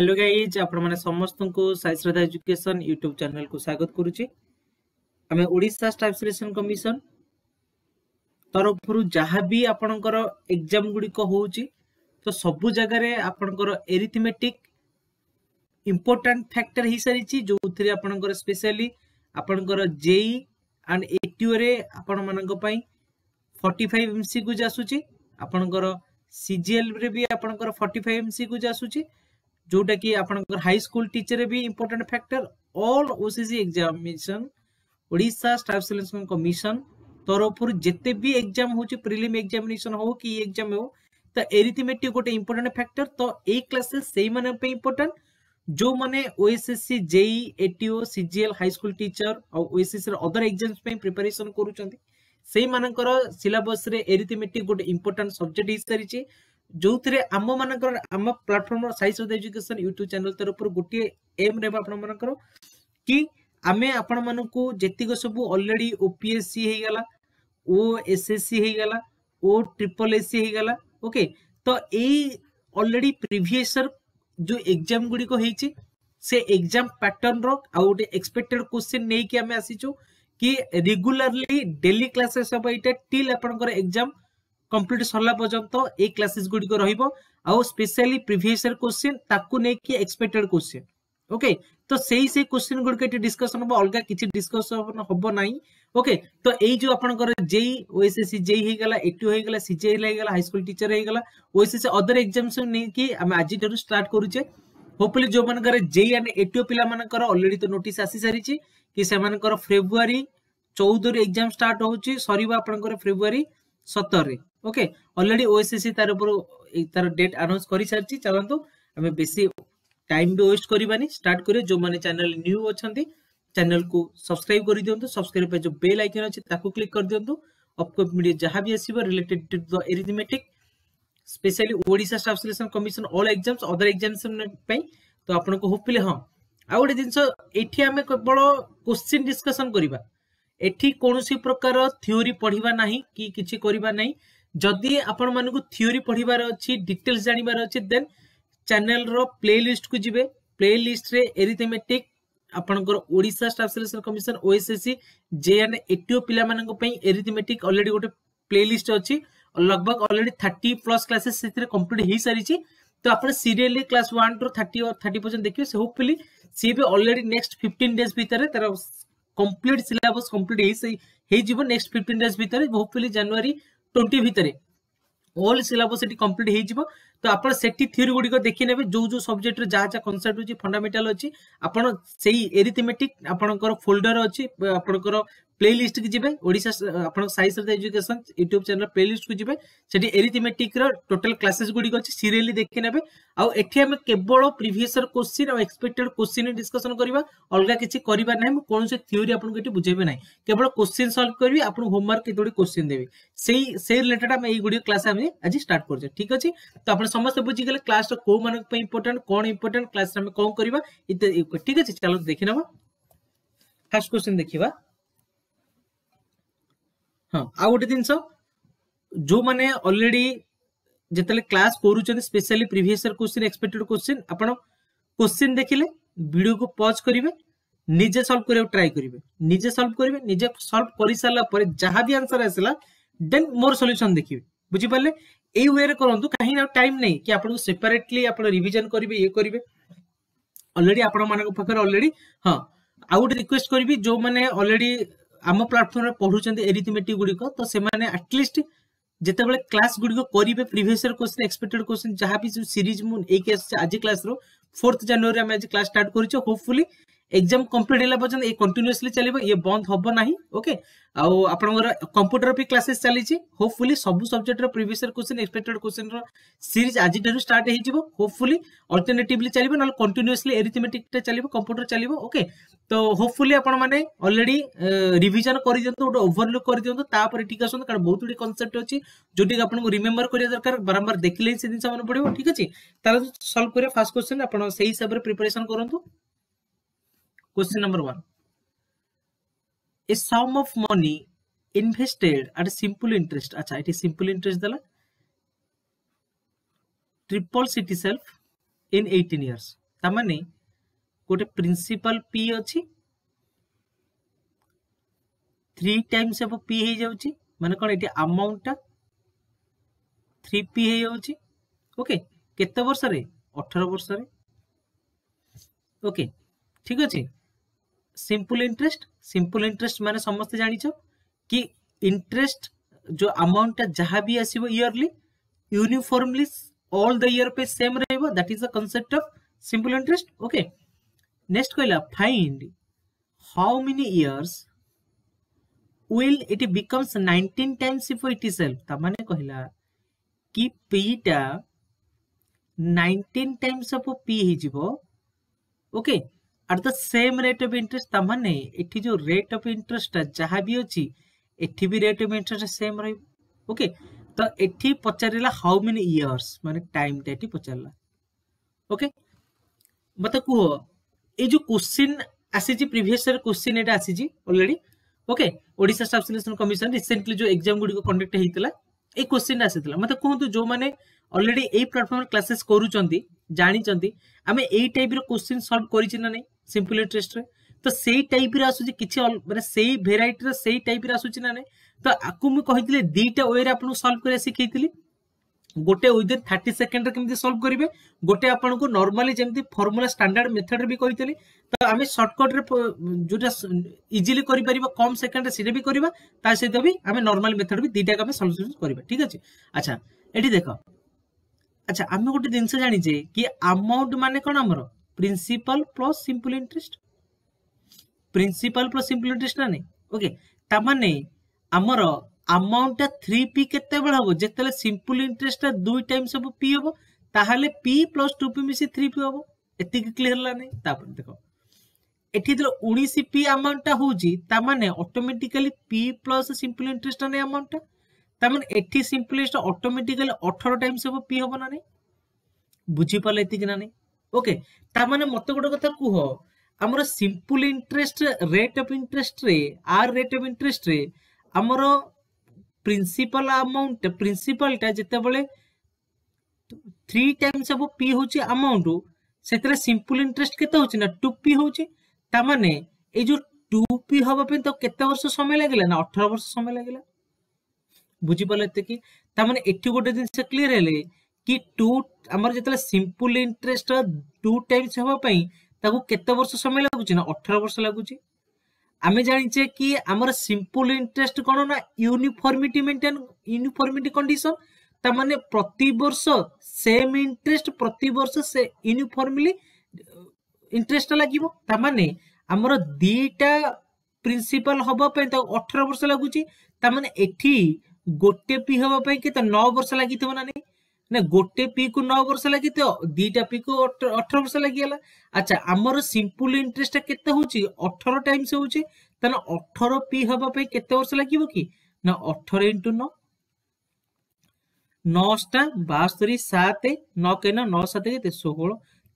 Hello guys ଆପଣମାନେ ସମସ୍ତଙ୍କୁ ସାଇ ଶ୍ରଦ୍ଧା education YouTube ଚ୍ୟାନେଲ୍କୁ ସ୍ୱାଗତ କରୁଛି ଆମେ ଓଡ଼ିଶା ଷ୍ଟାଫ୍ ସିଲେକ୍ସନ୍ କମିଶନ୍ ତରଫରୁ ଯାହା ବି ଆପଣଙ୍କର ଏକ୍ଜାମ୍ ଗୁଡ଼ିକ ହେଉଛି ତ ସବୁ ଜାଗାରେ ଆପଣଙ୍କର ଏରିଥମେଟିକ୍ ଇମ୍ପୋର୍ଟାଣ୍ଟ ଫ୍ୟାକ୍ଟର ହେଇସାରିଛି ଯେଉଁଥିରେ ଆପଣଙ୍କର ସ୍ପେଶାଲି ଆପଣଙ୍କର ଜେଇ ଆଣ୍ଡ ଏଟିଓରେ ଆପଣମାନଙ୍କ ପାଇଁ ଫର୍ଟି ଫାଇଭ୍ ଏମ୍ସିକୁଜ୍ ଆସୁଛି ଆପଣଙ୍କର ସିଜିଏଲ୍ରେ ବି ଆପଣଙ୍କର ଫର୍ଟି ଫାଇଭ୍ ଏମ୍ସିକୁଜ୍ ଆସୁଛି जोटा कि आपंकर हाई टीचर भी important factor all OCC examination Odisha staff selection commission तरफ जिते भी एग्जाम हो प्रिलिम एग्जामिनेशन हो कि एग्जाम हो तो एरिथमेटिक e, गोटे इंपोर्टेंट फैक्टर तो ये क्लासेस से इंपोर्टेंट जो मैंने OSSC JE ATO CGL high teacher और अदर एग्जाम्स पे प्रिपरेशन करूଛନ୍ତି ସେଇମାନଙ୍କର ସିଲାବସରେ ଏରିଥମେଟିକ୍ ଗୋଟେ ଇମ୍ପୋର୍ଟାଣ୍ଟ ସବଜେକ୍ଟ जो थे आम मान आम प्लाटफर्म सद एजुकेशन यूट्यूब चेल तरफ गोटे एम रेब आपर कि आम आपण मानक सब अलरेडी ओपीएससी होगा ओ एस एस सी होगा ओ ट्रिपल एस सी होगा ओके तो यही अलरेडी प्रिभर जो एग्जाम गुड़िक से एग्जाम पैटर्न रोटे एक्सपेक्टेड क्वेश्चन नहीं कि आम आसीचु कि रेगुलाली डेली क्लासेस हम यहाँ टिल आपंकर एग्जाम কমপ্লিট সরলা পর্যন্ত এই ক্লাসেস গুড়িক রহব আও স্পেশালি প্রিভিয়াস ইয়ার কোশ্চেন তাকু নেকি এক্সপেক্টেড কোশ্চেন ওকে তো সেই সেই কোশ্চেন গুড়িক এটি ডিসকশন হব অলগা কিছু ডিসকশন হব নাই ওকে তো এই যে আপনার জেই ওএসএসসি জেই হয়ে গেল এটি হয়ে গেল সিজিআই হয়ে গেল হাই স্কুল টিচার হয়ে গেল ওএসএসসি অদর এক্সামস নেকি আমি আজি ঠারু স্টার্ট করুছে হোপফুলি যে মানকর জেই এন্ড এটিও পিলা মানকর অলরেডি তো নোটিস আসি সারিছে কি সেমানকর ফেব্রুয়ারি চৌদরু এক্সাম স্টার্ট হচ্ছে সরিব আপনার ফেব্রুয়ারি সতেরে ওকে অলরেডি ওএসএসসি তার উপর তার ডেট আনাউন্স করে সারিছি চলন্তু আমি বেশি টাইম বি ওয়েস্ট করিবানি স্টার্ট করে যে মানে চ্যানেল নিউ অছন্তি চ্যানেল কু সাবস্ক্রাইব করে দিও সাবস্ক্রাইব পে যে বেল আইকন আছে তাকু ক্লিক করে দিও অপকপ ভিডিও যাহা বি আসিব related to the arithmetic specially Odisha staff selection commission all exams other exams পাই তো আপনাকে হোপফুলি হ্যাঁ ଆଉ ଗୋଟେ ଜିନିଷ ଏଠି ଆମେ କେବଳ କୋଶ୍ଚିନ୍ ଡିସ୍କସନ୍ କରିବା ଏଠି କୌଣସି ପ୍ରକାର ଥିଓରି ପଢିବା ନାହିଁ କି କିଛି କରିବା ନାହିଁ जदि आपण मान थीओरी पढ़वार अच्छी डिटेल्स जानवर अच्छे देन चैनल रो प्ले लिस्ट को जी प्ले लिस्ट रे एरिथमेटिक ଆପଣଙ୍କର Odisha staff selection commission OSSC JE and ATO ପିଲାମାନଙ୍କ ପାଇଁ ଏରିଥମେଟିକ୍ ଅଲରେଡି ଗୋଟେ ପ୍ଲେଲିଷ୍ଟ ଅଛି ଲଗଭଗ ଅଲରେଡି ଥାର୍ଟି ପ୍ଲସ୍ କ୍ଲାସେସ୍ ସେଥିରେ କମ୍ପ୍ଲିଟ୍ ହେଇସାରିଛି ତ ଆପଣ serially class one to thirty thirty percent ଦେଖିବେ ସେ ହୋପଫୁଲି ସିଏ ବି ଅଲରେଡି ନେକ୍ସଟ ଫିଫ୍ଟିନ୍ ଡେଜ୍ ଭିତରେ ତାର କମ୍ପ୍ଲିଟ୍ ସିଲାବସ୍ କମ୍ପ୍ଲିଟ୍ ହେଇଯିବ ନେକ୍ସଟ ଫିଫ୍ଟିନ୍ ଡେଜ୍ ଭିତରେ ହୋପଫୁଲି ଜାନୁଆରୀ ଟ୍ୱେଣ୍ଟି ଭିତରେ ଅଲ୍ ସିଲାବସ୍ ଏଠି କମ୍ପ୍ଲିଟ୍ ହେଇଯିବ তো আপনার সেটি থিওরি গুড়ি দেখি নেবে যে যে সবজেক্টর যা যা কনসেপ্ট হচ্ছে ফন্ডামেন্টাল অছি আপনার সেই এরিথমেটিক আপনার ফোল্ডর অছি আপনার প্লে লিষ্ট কি যাবে ওড়িশা আপনার Sai Shraddha education YouTube channel playlist কু যাবে সেটি এরিথমেটিক টোটাল ক্লাসেস গুড়ি অছি সিরিয়ালি দেখি নেবে আঠি আমি কেবল প্রিভিয়াস কোশ্চিন আর এক্সপেক্টেড কোশ্চিন ডিসকসন করা অলগা কিছু করা না কোণী থিওরি আপনার এটি বুঝাইবে না কেবল কোশ্চিন সলভ করবি আপনার হোমওয়ার্ক কেতোটি কোশ্চিন দেবি সেই সেই রিলেটেড আমি এইগুড়ি ক্লাস আমি আজ স্টার্ট করছে ঠিক আছে তো আপনার ସମସ୍ତେ ବୁଝିଗଲେ କ୍ଲାସଟା କୋଉମାନଙ୍କ ପାଇଁ ଇମ୍ପୋର୍ଟାଣ୍ଟ କ'ଣ ଇମ୍ପୋର୍ଟାଣ୍ଟ କ୍ଲାସରେ ଆମେ କ'ଣ କରିବା ଇତ୍ୟାଦି ଠିକ ଅଛି ଚାଲନ୍ତୁ ଦେଖିନେବା ଫାର୍ଷ୍ଟ କ୍ୱେଶ୍ଚିନ୍ ଦେଖିବା ହଁ ଆଉ ଗୋଟେ ଜିନିଷ ଯୋଉମାନେ ଅଲରେଡି ଯେତେବେଳେ କ୍ଲାସ କରୁଛନ୍ତି specially previous year question expected question ଆପଣ କ୍ୱେଶ୍ଚିନ୍ ଦେଖିଲେ ଭିଡ଼ିଓକୁ ପଜ୍ କରିବେ ନିଜେ ସଲ୍ଭ କରିବାକୁ ଟ୍ରାଏ କରିବେ ନିଜେ ସଲ୍ଭ କରିବେ ନିଜେ ସଲ୍ଭ କରିସାରିଲା ପରେ ଯାହା ବି ଆନ୍ସର ଆସିଲା ଦେନ୍ ମୋର ସଲ୍ୟୁସନ୍ ଦେଖିବେ ବୁଝିପାରିଲେ ଏଇ ୱେରେ କରନ୍ତୁ କାହିଁକି ଆଉ ଟାଇମ୍ ନାହିଁ କି ଆପଣଙ୍କୁ ସେପାରେଟଲି ଆପଣ ରିଭିଜନ କରିବେ ଇଏ କରିବେ ଅଲରେଡି ଆପଣମାନଙ୍କ ପାଖରେ ଅଲରେଡି ହଁ ଆଉ ଗୋଟେ ରିକ୍ୱେଷ୍ଟ କରିବି ଯୋଉମାନେ ଅଲରେଡି ଆମ ପ୍ଲାଟଫର୍ମରେ ପଢୁଛନ୍ତି ଏରିଥମେଟିକ୍ ଗୁଡିକ ତ ସେମାନେ ଆଟଲିଷ୍ଟ ଯେତେବେଳେ କ୍ଲାସ୍ ଗୁଡିକ କରିବେ previous year question expected question ଯାହା ବି ସିରିଜ୍ ମୁଁ ନେଇକି ଆସିଛି ଆଜି କ୍ଲାସ୍ର ଫୋର୍ଥ ଜାନୁଆରୀ ଆମେ ଆଜି କ୍ଲାସ୍ ଷ୍ଟାର୍ଟ କରିଛୁ ହୋପଫୁଲି ଏକ୍ଜାମ କମ୍ପ୍ଲିଟ୍ ହେଲା ପର୍ଯ୍ୟନ୍ତ ଏ କଣ୍ଟିନ୍ୟୁସଲି ଚାଲିବ ଇଏ ବନ୍ଦ ହବ ନାହିଁ ଓକେ ଆଉ ଆପଣଙ୍କର କମ୍ପ୍ୟୁଟର ବି କ୍ଲାସେସ୍ ଚାଲିଛି ହୋପଫୁଲି ସବୁ ସବଜେକ୍ଟର ପ୍ରିଭିୟସ୍ କୋଶ୍ଚିନ୍ ଏକ୍ସପେକ୍ଟେଡ୍ କୋଶ୍ଚିନ୍ର ସିରିଜ୍ ଆଜିଠାରୁ ଷ୍ଟାର୍ଟ ହେଇଯିବ ହୋପଫୁଲି ଅଲ୍ଟରନେଟିଭଲି ଚାଲିବ ନହେଲେ କଣ୍ଟିନ୍ୟୁସଲି ଏରିଥମେଟିକ୍ଟା ଚାଲିବ କମ୍ପ୍ୟୁଟର ଚାଲିବ ଓକେ ତ ହୋପଫୁଲି ଆପଣମାନେ ଅଲରେଡି ରିଭିଜନ କରିଦିଅନ୍ତୁ ଗୋଟେ ଓଭରଲୁକ୍ କରିଦିଅନ୍ତୁ ତାପରେ ଠିକ୍ ଆସନ୍ତୁ କାରଣ ବହୁତ ଗୁଡ଼ିଏ କନସେପ୍ଟ ଅଛି ଯୋଉଟାକି ଆପଣଙ୍କୁ ରିମେମ୍ବର କରିବା ଦରକାର ବାରମ୍ବାର ଦେଖିଲେ ହିଁ ସେ ଜିନିଷ ମନେ ପଡ଼ିବ ଠିକ୍ ଅଛି ତାର ସଲ୍ଭ କରିବା ଫାର୍ଷ୍ଟ କୋଶ୍ଚିନ୍ ଆପଣ ସେଇ ହିସାବରେ ପ୍ରିପାରେସନ୍ କରନ୍ତୁ Question number one. A sum of money invested at a simple interest. Achha, it is simple interest dala. Triples itself in 18 years. Tamane, ଗୋଟେ ପ୍ରିନ୍ସିପାଲ ପି ଅଛି থ্রি টাইমস এব P হয়ে যাচ্ছে মানে কোণ এটি আমাউন্টটা থ্রি পি হয়ে যাচ্ছে ওকে কেতে বর্ষরে অঠর বর্ষরে ওকে ঠিক আছে সিম্পল ইন্টারেস্ট সিম্পল ইন্টারেস্ট মানে সমস্তে জাঁচ কি ইন্টারেস্ট जो अमाउंट जहाँ भी आसो yearly uniformly all the year पे सेम रहिबो that is the concept of simple interest okay next कहला find how many years will it becomes 19 times for itself ta mane kahila ki p ta 19 times of p he jibo okay আর the same rate of interest ତା ମାନେ ଏଠି ଯୋଉ rate of ଇଣ୍ଟରେଷ୍ଟଟା ଯାହା ବି ଅଛି ଏଠି ବି ରେଟ୍ ଅଫ୍ ଇଣ୍ଟରେଷ୍ଟ ସେମ୍ ରହିବ ଓକେ ତ ଏଠି ପଚାରିଲା ହାଉ ମେନି ଇୟର୍ସ ମାନେ ଟାଇମଟା ଏଠି ପଚାରିଲା ଓକେ ମତେ କୁହ ଏଇ ଯୋଉ କୋଶ୍ଚିନ୍ ଆସିଛି ପ୍ରିଭିୟସ୍ ଇୟର୍ କୋଶ୍ଚିନ୍ ଏଇଟା ଆସିଛି already okay Odisha sub selection commission recently ଯୋଉ ଏକ୍ଜାମ୍ ଗୁଡ଼ିକ କଣ୍ଡକ୍ଟ ହେଇଥିଲା ଏଇ କୋଶ୍ଚିନ୍ ଆସିଥିଲା ମତେ କୁହନ୍ତୁ ଯୋଉମାନେ ଅଲରେଡି ଏଇ ପ୍ଲାଟଫର୍ମରେ କ୍ଲାସେସ୍ କରୁଛନ୍ତି ଜାଣିଛନ୍ତି ଆମେ ଏଇ ଟାଇପ୍ର କୋଶ୍ଚିନ୍ ସଲ୍ଭ କରିଛି ନା ନାହିଁ ସିମ୍ପୁଲି ଟେଷ୍ଟରେ ତ ସେଇ ଟାଇପ୍ର ଆସୁଛି କିଛି ମାନେ ସେଇ ଭେରାଇଟିର ସେଇ ଟାଇପ୍ର ଆସୁଛି ନା ନାହିଁ ତ ଆକୁ ମୁଁ କହିଥିଲି ଦୁଇଟା ୱେରେ ଆପଣଙ୍କୁ ସଲ୍ଭ କରିବା ଶିଖେଇଥିଲି ଗୋଟେ ୱିଦିନ୍ ଥାର୍ଟି ସେକେଣ୍ଡରେ କେମିତି ସଲ୍ଭ କରିବେ ଗୋଟେ ଆପଣଙ୍କୁ ନର୍ମାଲି ଯେମିତି ଫର୍ମୁଲା ଷ୍ଟାଣ୍ଡାର୍ଡ ମେଥଡରେ ବି କହିଥିଲି ତ ଆମେ ସର୍ଟକଟ୍ରେ ଯୋଉଟା ଇଜିଲି କରିପାରିବା କମ୍ ସେକେଣ୍ଡରେ ସେଇଟା ବି କରିବା ତା ସହିତ ବି ଆମେ ନର୍ମାଲ ମେଥଡ ବି ଦୁଇଟାକୁ ଆମେ ସଲ୍ୟୁସନ୍ କରିବା ଠିକ୍ ଅଛି ଆଚ୍ଛା ଏଠି ଦେଖ ଆଚ୍ଛା ଆମେ ଗୋଟେ ଜିନିଷ ଜାଣିଛେ କି ଆମାଉଣ୍ଟ ମାନେ କ'ଣ ଆମର principal plus simple interest principal plus simple interest না নেই ওকে তার মানে আমার আমাউন্টটা থ্রি পি কেতবে হব যেতবে সিম্পল ইন্টারেস্টটা দুই টাইম সব পি হব তাহলে পি প্লস টু পি মিশি থ্রি পি হব এতিকি ক্লিয়ার হল না তারপরে দেখ এটি যেত উনিশ পি আমাউন্টটা হচ্ছে তার মানে অটোমেটিক্যালি পি প্লস সিম্পল ইন্টারেস্টটা নেই আমাউন্টটা তার মানে এটি সিম্পল ইন্টারেস্ট অটোমেটিক্যালি অঠর টাইম সব পি হব না নেই বুঝিপারলে এতিকি না নেই ওকে ତା ମାନେ ମତେ ଗୋଟେ କଥା କୁହ ଆମର ସିମ୍ପଲ ଇଣ୍ଟରେଷ୍ଟ ରେଟ୍ ଅଫ୍ ଇଣ୍ଟରେଷ୍ଟରେ ଆର୍ ରେଟ୍ ଅଫ୍ ଇଣ୍ଟରେଷ୍ଟରେ ଆମର ପ୍ରିନ୍ସିପାଲ ଆମାଉଣ୍ଟ ପ୍ରିନ୍ସିପାଲଟା ଯେତେବେଳେ থ্রি টাইমস অফ পি হচ্ছে আমাউন্ট সেতরে সিম্পল ইন্টারেস্ট কেতে হচ্ছে না টু পি হচ্ছে তার মানে এই যে টু পি হওয়া তো কত বর্ষ সময় লাগিলা না অঠর বর্ষ সময় লাগিলা বুঝিপারলে এত কি তার মানে এটি গোটে জিনিস ক্লিয়ার হলে କି ଟୁ ଆମର ଯେତେବେଳେ ସିମ୍ପୁଲ ଇଣ୍ଟରେଷ୍ଟର ଟୁ ଟାଇମ୍ସ ହେବା ପାଇଁ ତାକୁ କେତେ ବର୍ଷ ସମୟ ଲାଗୁଛି ନା ଅଠର ବର୍ଷ ଲାଗୁଛି ଆମେ ଜାଣିଛେ କି ଆମର ସିମ୍ପୁଲ ଇଣ୍ଟରେଷ୍ଟ କ'ଣ ନା ୟୁନିଫର୍ମିଟି ମେଣ୍ଟେନ୍ ୟୁନିଫର୍ମିଟି କଣ୍ଡିସନ ତା ମାନେ ପ୍ରତିବର୍ଷ ସେମ୍ ଇଣ୍ଟରେଷ୍ଟ ପ୍ରତିବର୍ଷ ସେ ୟୁନିଫର୍ମଲି ଇଣ୍ଟରେଷ୍ଟ ଲାଗିବ ତା ମାନେ ଆମର ଦିଟା ପ୍ରିନ୍ସିପାଲ ହବା ପାଇଁ ତାକୁ ଅଠର ବର୍ଷ ଲାଗୁଛି ତା ମାନେ ଏଠି ଗୋଟେ ପି ହବା ପାଇଁ କେତେ ନଅ ବର୍ଷ ଲାଗିଥିବ ନା ନାହିଁ ନା ଗୋଟେ ପି କୁ ନଅ ବର୍ଷ ଲାଗିତ ଦିଟା ପି କୁ ଅଠର ବର୍ଷ ଲାଗିଗଲା ଆଚ୍ଛା ଆମର ସିମ୍ପୁଲ ଇଣ୍ଟରେଷ୍ଟଟା କେତେ ହଉଛି ଅଠର ଟାଇମ୍ସ ହଉଛି ତାହେଲେ ଅଠର ପି ହେବା ପାଇଁ କେତେ ବର୍ଷ ଲାଗିବ କି ନା ଅଠର ଇଣ୍ଟୁ ନଅ ନଅଟା ବାସ୍ତରୀ ସାତ ନଅ କାହିଁକି ନା ନଅ ସାତ କେତେ ଷୋହଳ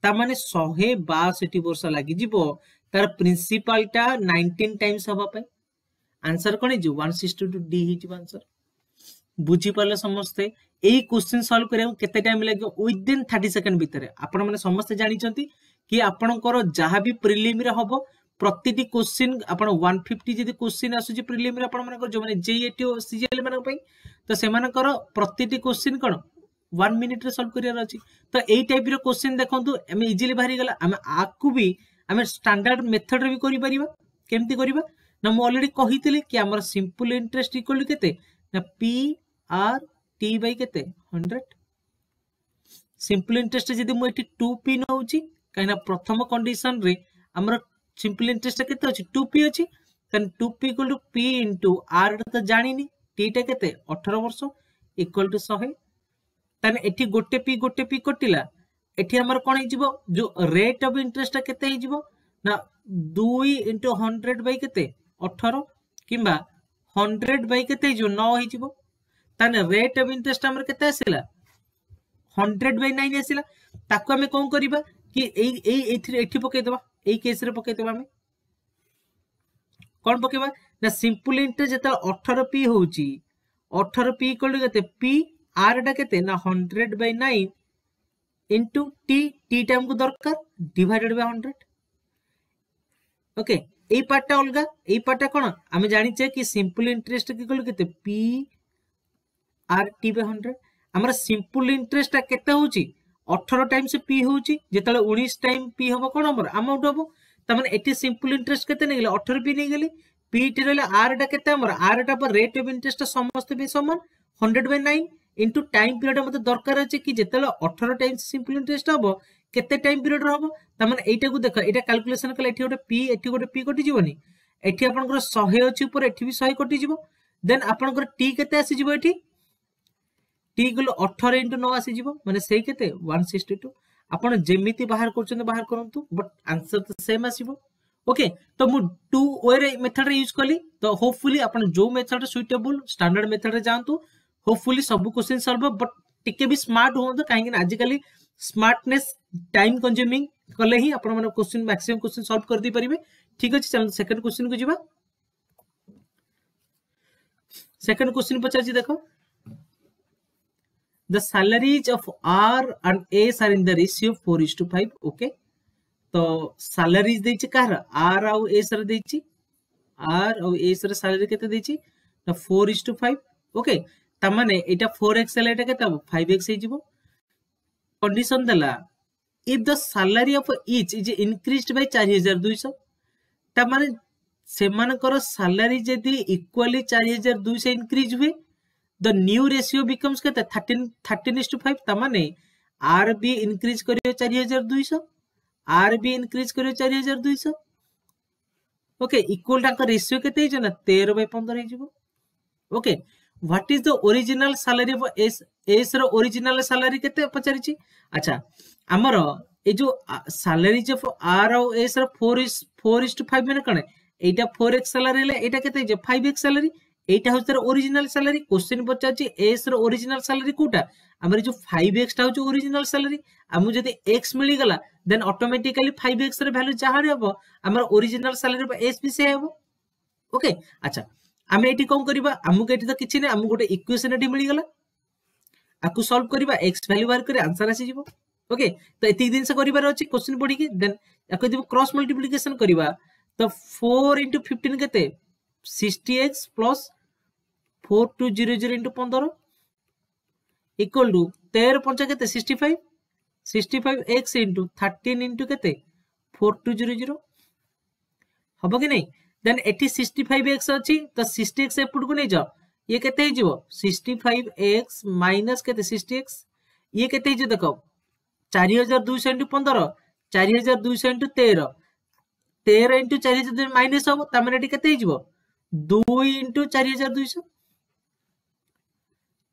ତା ମାନେ ଶହେ ବାଷଠି ବର୍ଷ ଲାଗିଯିବ ତାର ପ୍ରିନ୍ସିପାଲଟା ନାଇନଟିନ୍ ଟାଇମ୍ସ ହେବା ପାଇଁ ଆନ୍ସର କ'ଣ ହେଇଯିବ ୱାନ୍ ସିକ୍ସଟି ଟୁ ଡି ହେଇଯିବ ଆନ୍ସର ବୁଝିପାରିଲେ ସମସ୍ତେ এই কোଶ୍চিন ସଲ୍ଭ କରିବାକୁ କେତେ ଟାଇମ୍ ଲାଗିବ ୱିଦିନ୍ ଥାର୍ଟି ସେକେଣ୍ଡ ଭିତରେ ଆପଣମାନେ ସମସ୍ତେ ଜାଣିଛନ୍ତି କି ଆପଣଙ୍କର ଯାହା ବି ପ୍ରିଲିମ୍ରେ ହେବ ପ୍ରତିଟି କୋଶ୍ଚିନ୍ ଆପଣ ୱାନ୍ ଫିଫ୍ଟି ଯଦି କୋଶ୍ଚିନ୍ ଆସୁଛି ପ୍ରିଲିମ୍ରେ ଆପଣମାନଙ୍କର ଯେଉଁମାନେ ଜେଇଏଟି ଓ ସିଜିଏଲ୍ ମାନଙ୍କ ପାଇଁ ତ ସେମାନଙ୍କର ପ୍ରତିଟି କୋଶ୍ଚିନ୍ କ'ଣ ୱାନ୍ ମିନିଟ୍ରେ ସଲ୍ଭ କରିବାର ଅଛି ତ ଏଇ ଟାଇପ୍ର କୋଶ୍ଚିନ୍ ଦେଖନ୍ତୁ ଆମେ ଇଜିଲି ବାହାରିଗଲା ଆମେ ଆକୁ ବି ଆମେ ଷ୍ଟାଣ୍ଡାର୍ଡ ମେଥଡ଼ରେ ବି କରିପାରିବା କେମିତି କରିବା ନା ମୁଁ ଅଲରେଡ଼ି କହିଥିଲି କି ଆମର ସିମ୍ପଲ୍ ଇଣ୍ଟରେଷ୍ଟ ଇକ୍ୱାଲ୍ ଟୁ କେତେ ନା ପି ଆର୍ टी बै के हंड्रेड सिंपल इंटरेस्ट जब मुझे टू पी नौ कहीं प्रथम कंडीशन रे आमर सिंपल इंटरेस्ट के टू पी अच्छी कारण two P equal to P into R तो जानी टीटा के अठर वर्ष इक्वल टू शहे ତାହେଲେ ଏଠି ଗୋଟେ ପି ଗୋଟେ ପି କଟିଲା ଏଠି ଆମର କଣ ହେଇଯିବ ଯୋଉ ରେଟ୍ ଅଫ୍ ଇଣ୍ଟରେଷ୍ଟଟା କେତେ ହେଇଯିବ ନା ଦୁଇ ଇଣ୍ଟୁ ହଣ୍ଡ୍ରେଡ୍ ବାଇ କେତେ ଅଠର କିମ୍ବା ହଣ୍ଡ୍ରେଡ୍ ବାଇ କେତେ ହେଇଯିବ ନଅ ହେଇଯିବ ତାହେଲେ ରେଟ୍ ଅଫ୍ ଇଣ୍ଟରେଷ୍ଟ ଆମର କେତେ ଆସିଲା ହଣ୍ଡ୍ରେଡ୍ ବାଇ ନାଇନ୍ ଆସିଲା ତାକୁ ଆମେ କ'ଣ କରିବା କି ଏଇ ଏଇ ଏଇଥିରେ ଏଠି ପକେଇଦେବା ଏଇ କେସ୍ରେ ପକେଇଦେବା ଆମେ କ'ଣ ପକେଇବା ନା ସିମ୍ପଲ ଇଣ୍ଟରେଷ୍ଟ ଯେତେବେଳେ ଅଠର ପି ହେଉଛି ଅଠର ପି କଲୁ କେତେ ପି ଆର୍ଟା କେତେ ନା hundred by nine into T টিটা আমাকে দরকার ডিভাইডেড বাই হন্ড্রেড ওকে এই পার্টটা অলগা এই পার্টটা কোণ আমি জানিছে কি সিম্পল ইন্টারেস্ট কি কলু কেতে P R T by hundred आमर सिंपल इंटरेस्ट टा केते होउची 18 टाइम से पी होउची जेतले 19 टाइम पी हबो कोन हमर अमाउंट हबो तमने एटी सिंपल इंटरेस्ट केते नेगले 18 पी नेगले पी टी रहले आर टा केते हमर आर टा पर रेट ऑफ इंटरेस्ट समस्त पे समान 100 बाय 9 ইন্টু টাইম পিরিয়ড মতো দরকার আছে কি যেতলে 18 টাইম সিম্পল ইন্টারেস্ট হব কেতে টাইম পিরিয়ড হব তার মানে এইটাকু দেখ এটা ক্যালকুলেশন কলে এটি গোটে পি এটি গোটে পি কটি যাবনি এটি আপনার শহে অছি উপরে এটি বি শহে কটি যাব দেন আপনার টি কেতে আসি যাব এটি টি গুলো অঠর ইন্টু ন আসিযোগ মানে সেই কেতে ওয়ান সিক্সটি টু ଆପଣ ଯେମିତି ବାହାର କରୁଛନ୍ତି ବାହାର କରନ୍ତୁ ବଟ୍ ଆନ୍ସର ତ ସେମ୍ ଆସିବ ଓକେ ତ ମୁଁ ଟୁ ୱେରେ ମେଥଡରେ ୟୁଜ୍ କଲି ତ ହୋପଫୁଲି ଆପଣ ଯୋଉ ମେଥଡ ସୁଇଟେବୁଲ୍ ଷ୍ଟାଣ୍ଡାର୍ଡ ମେଥଡରେ ଯାଆନ୍ତୁ ହୋପଫୁଲି ସବୁ କ୍ୱେଶ୍ଚିନ୍ ସଲ୍ଭ ବଟ୍ ଟିକେ ବି ସ୍ମାର୍ଟ ହୁଅନ୍ତୁ କାହିଁକି ନା ଆଜିକାଲି ସ୍ମାର୍ଟନେସ୍ ଟାଇମ୍ କନ୍ଜ୍ୟୁମିଂ କଲେ ହିଁ ଆପଣମାନେ କ୍ୱେଶ୍ଚିନ୍ ମ୍ୟାକ୍ସିମମ୍ କ୍ୱେଶ୍ଚିନ୍ ସଲ୍ଭ କରିଦେଇପାରିବେ ଠିକ୍ ଅଛି ଚାଲନ୍ତୁ ସେକେଣ୍ଡ କ୍ୱେଶ୍ଚିନ୍କୁ ଯିବା ସେକେଣ୍ଡ କ୍ୱେଶ୍ଚିନ୍ ପଚାରିଛି ଦେଖ the salaries of R and S are in the ratio of 4 is to 5. Okay. So salaries देची कार R आउ S रे देची R आउ S are salary केते देची तो 4 is to 5. Okay. तमने इटा 4x ले इटा केता 5x हे जीवो. Condition दला if the salary of each is increased by 4200 तमने सेमानकर salary जदी equally 4200 इनक्रीज हुए the new ratio becomes kata 13 13 is to 5 tamane rb increase करियो 4200 rb increase करियो 4200 ओके इक्वल टाका रेशियो केते हे जना 13 बाय 15 हे जिवो okay what is the original salary of S S रो ओरिजिनल सैलरी केते पचारि छी अच्छा हमर ए जो सैलरी जे आर और एस रो 4 is 4 is to 5 माने कने एटा 4x सैलरी ले एटा केते जे 5x सैलरी এইটা হচ্ছে তার অরিজিনাল স্যালারি কোশ্চেন পচারছি এস র অরিজিনাল স্যালারি কোটা আমার যে ফাইভ এক্সটা হচ্ছে অরিজিনাল স্যালারি আমি যদি এক্স মিলিগলা দেন অটোমেটিক্যালি ফাইভ এক্স র ভ্যালু যাহার হব আমার অরিজিনাল স্যালারি বা এস বি সে হব ওকে আচ্ছা আমি এটি কম করিবা আমাকে এটি তো কিছু না আমি গোটে ইকুয়েশন এটি মিলিগলা আকু সলভ করিবা এক্স ভ্যালু বার করে আনসার আসি যাব ওকে তো এতিক জিনিস করিবার আছে কোশ্চেন পড়িকি দেন আকু দিব ক্রস মাল্টিপ্লিকেশন করিবা তো 4 ইনটু 15 কেতে 60x plus four two zero zero into पंदर इक्वल टू तेरह पंचा के sixty five sixty five x into thirteen into के फोर टू जीरो जीरो हम कि नहीं देन सिक्सटी फाइव एक्स अच्छी तो सिक्सटी एक्स एपट को नहीं जाओ ये के सिक्सटी फाइव एक्स माइनस के ये के देख चार हजार दुश इंटू पंदर चार हजार दुश इंटू तेरह तेरह इंटु चार हजार माइनस हम तार के दुई इंटु चार हजार दुई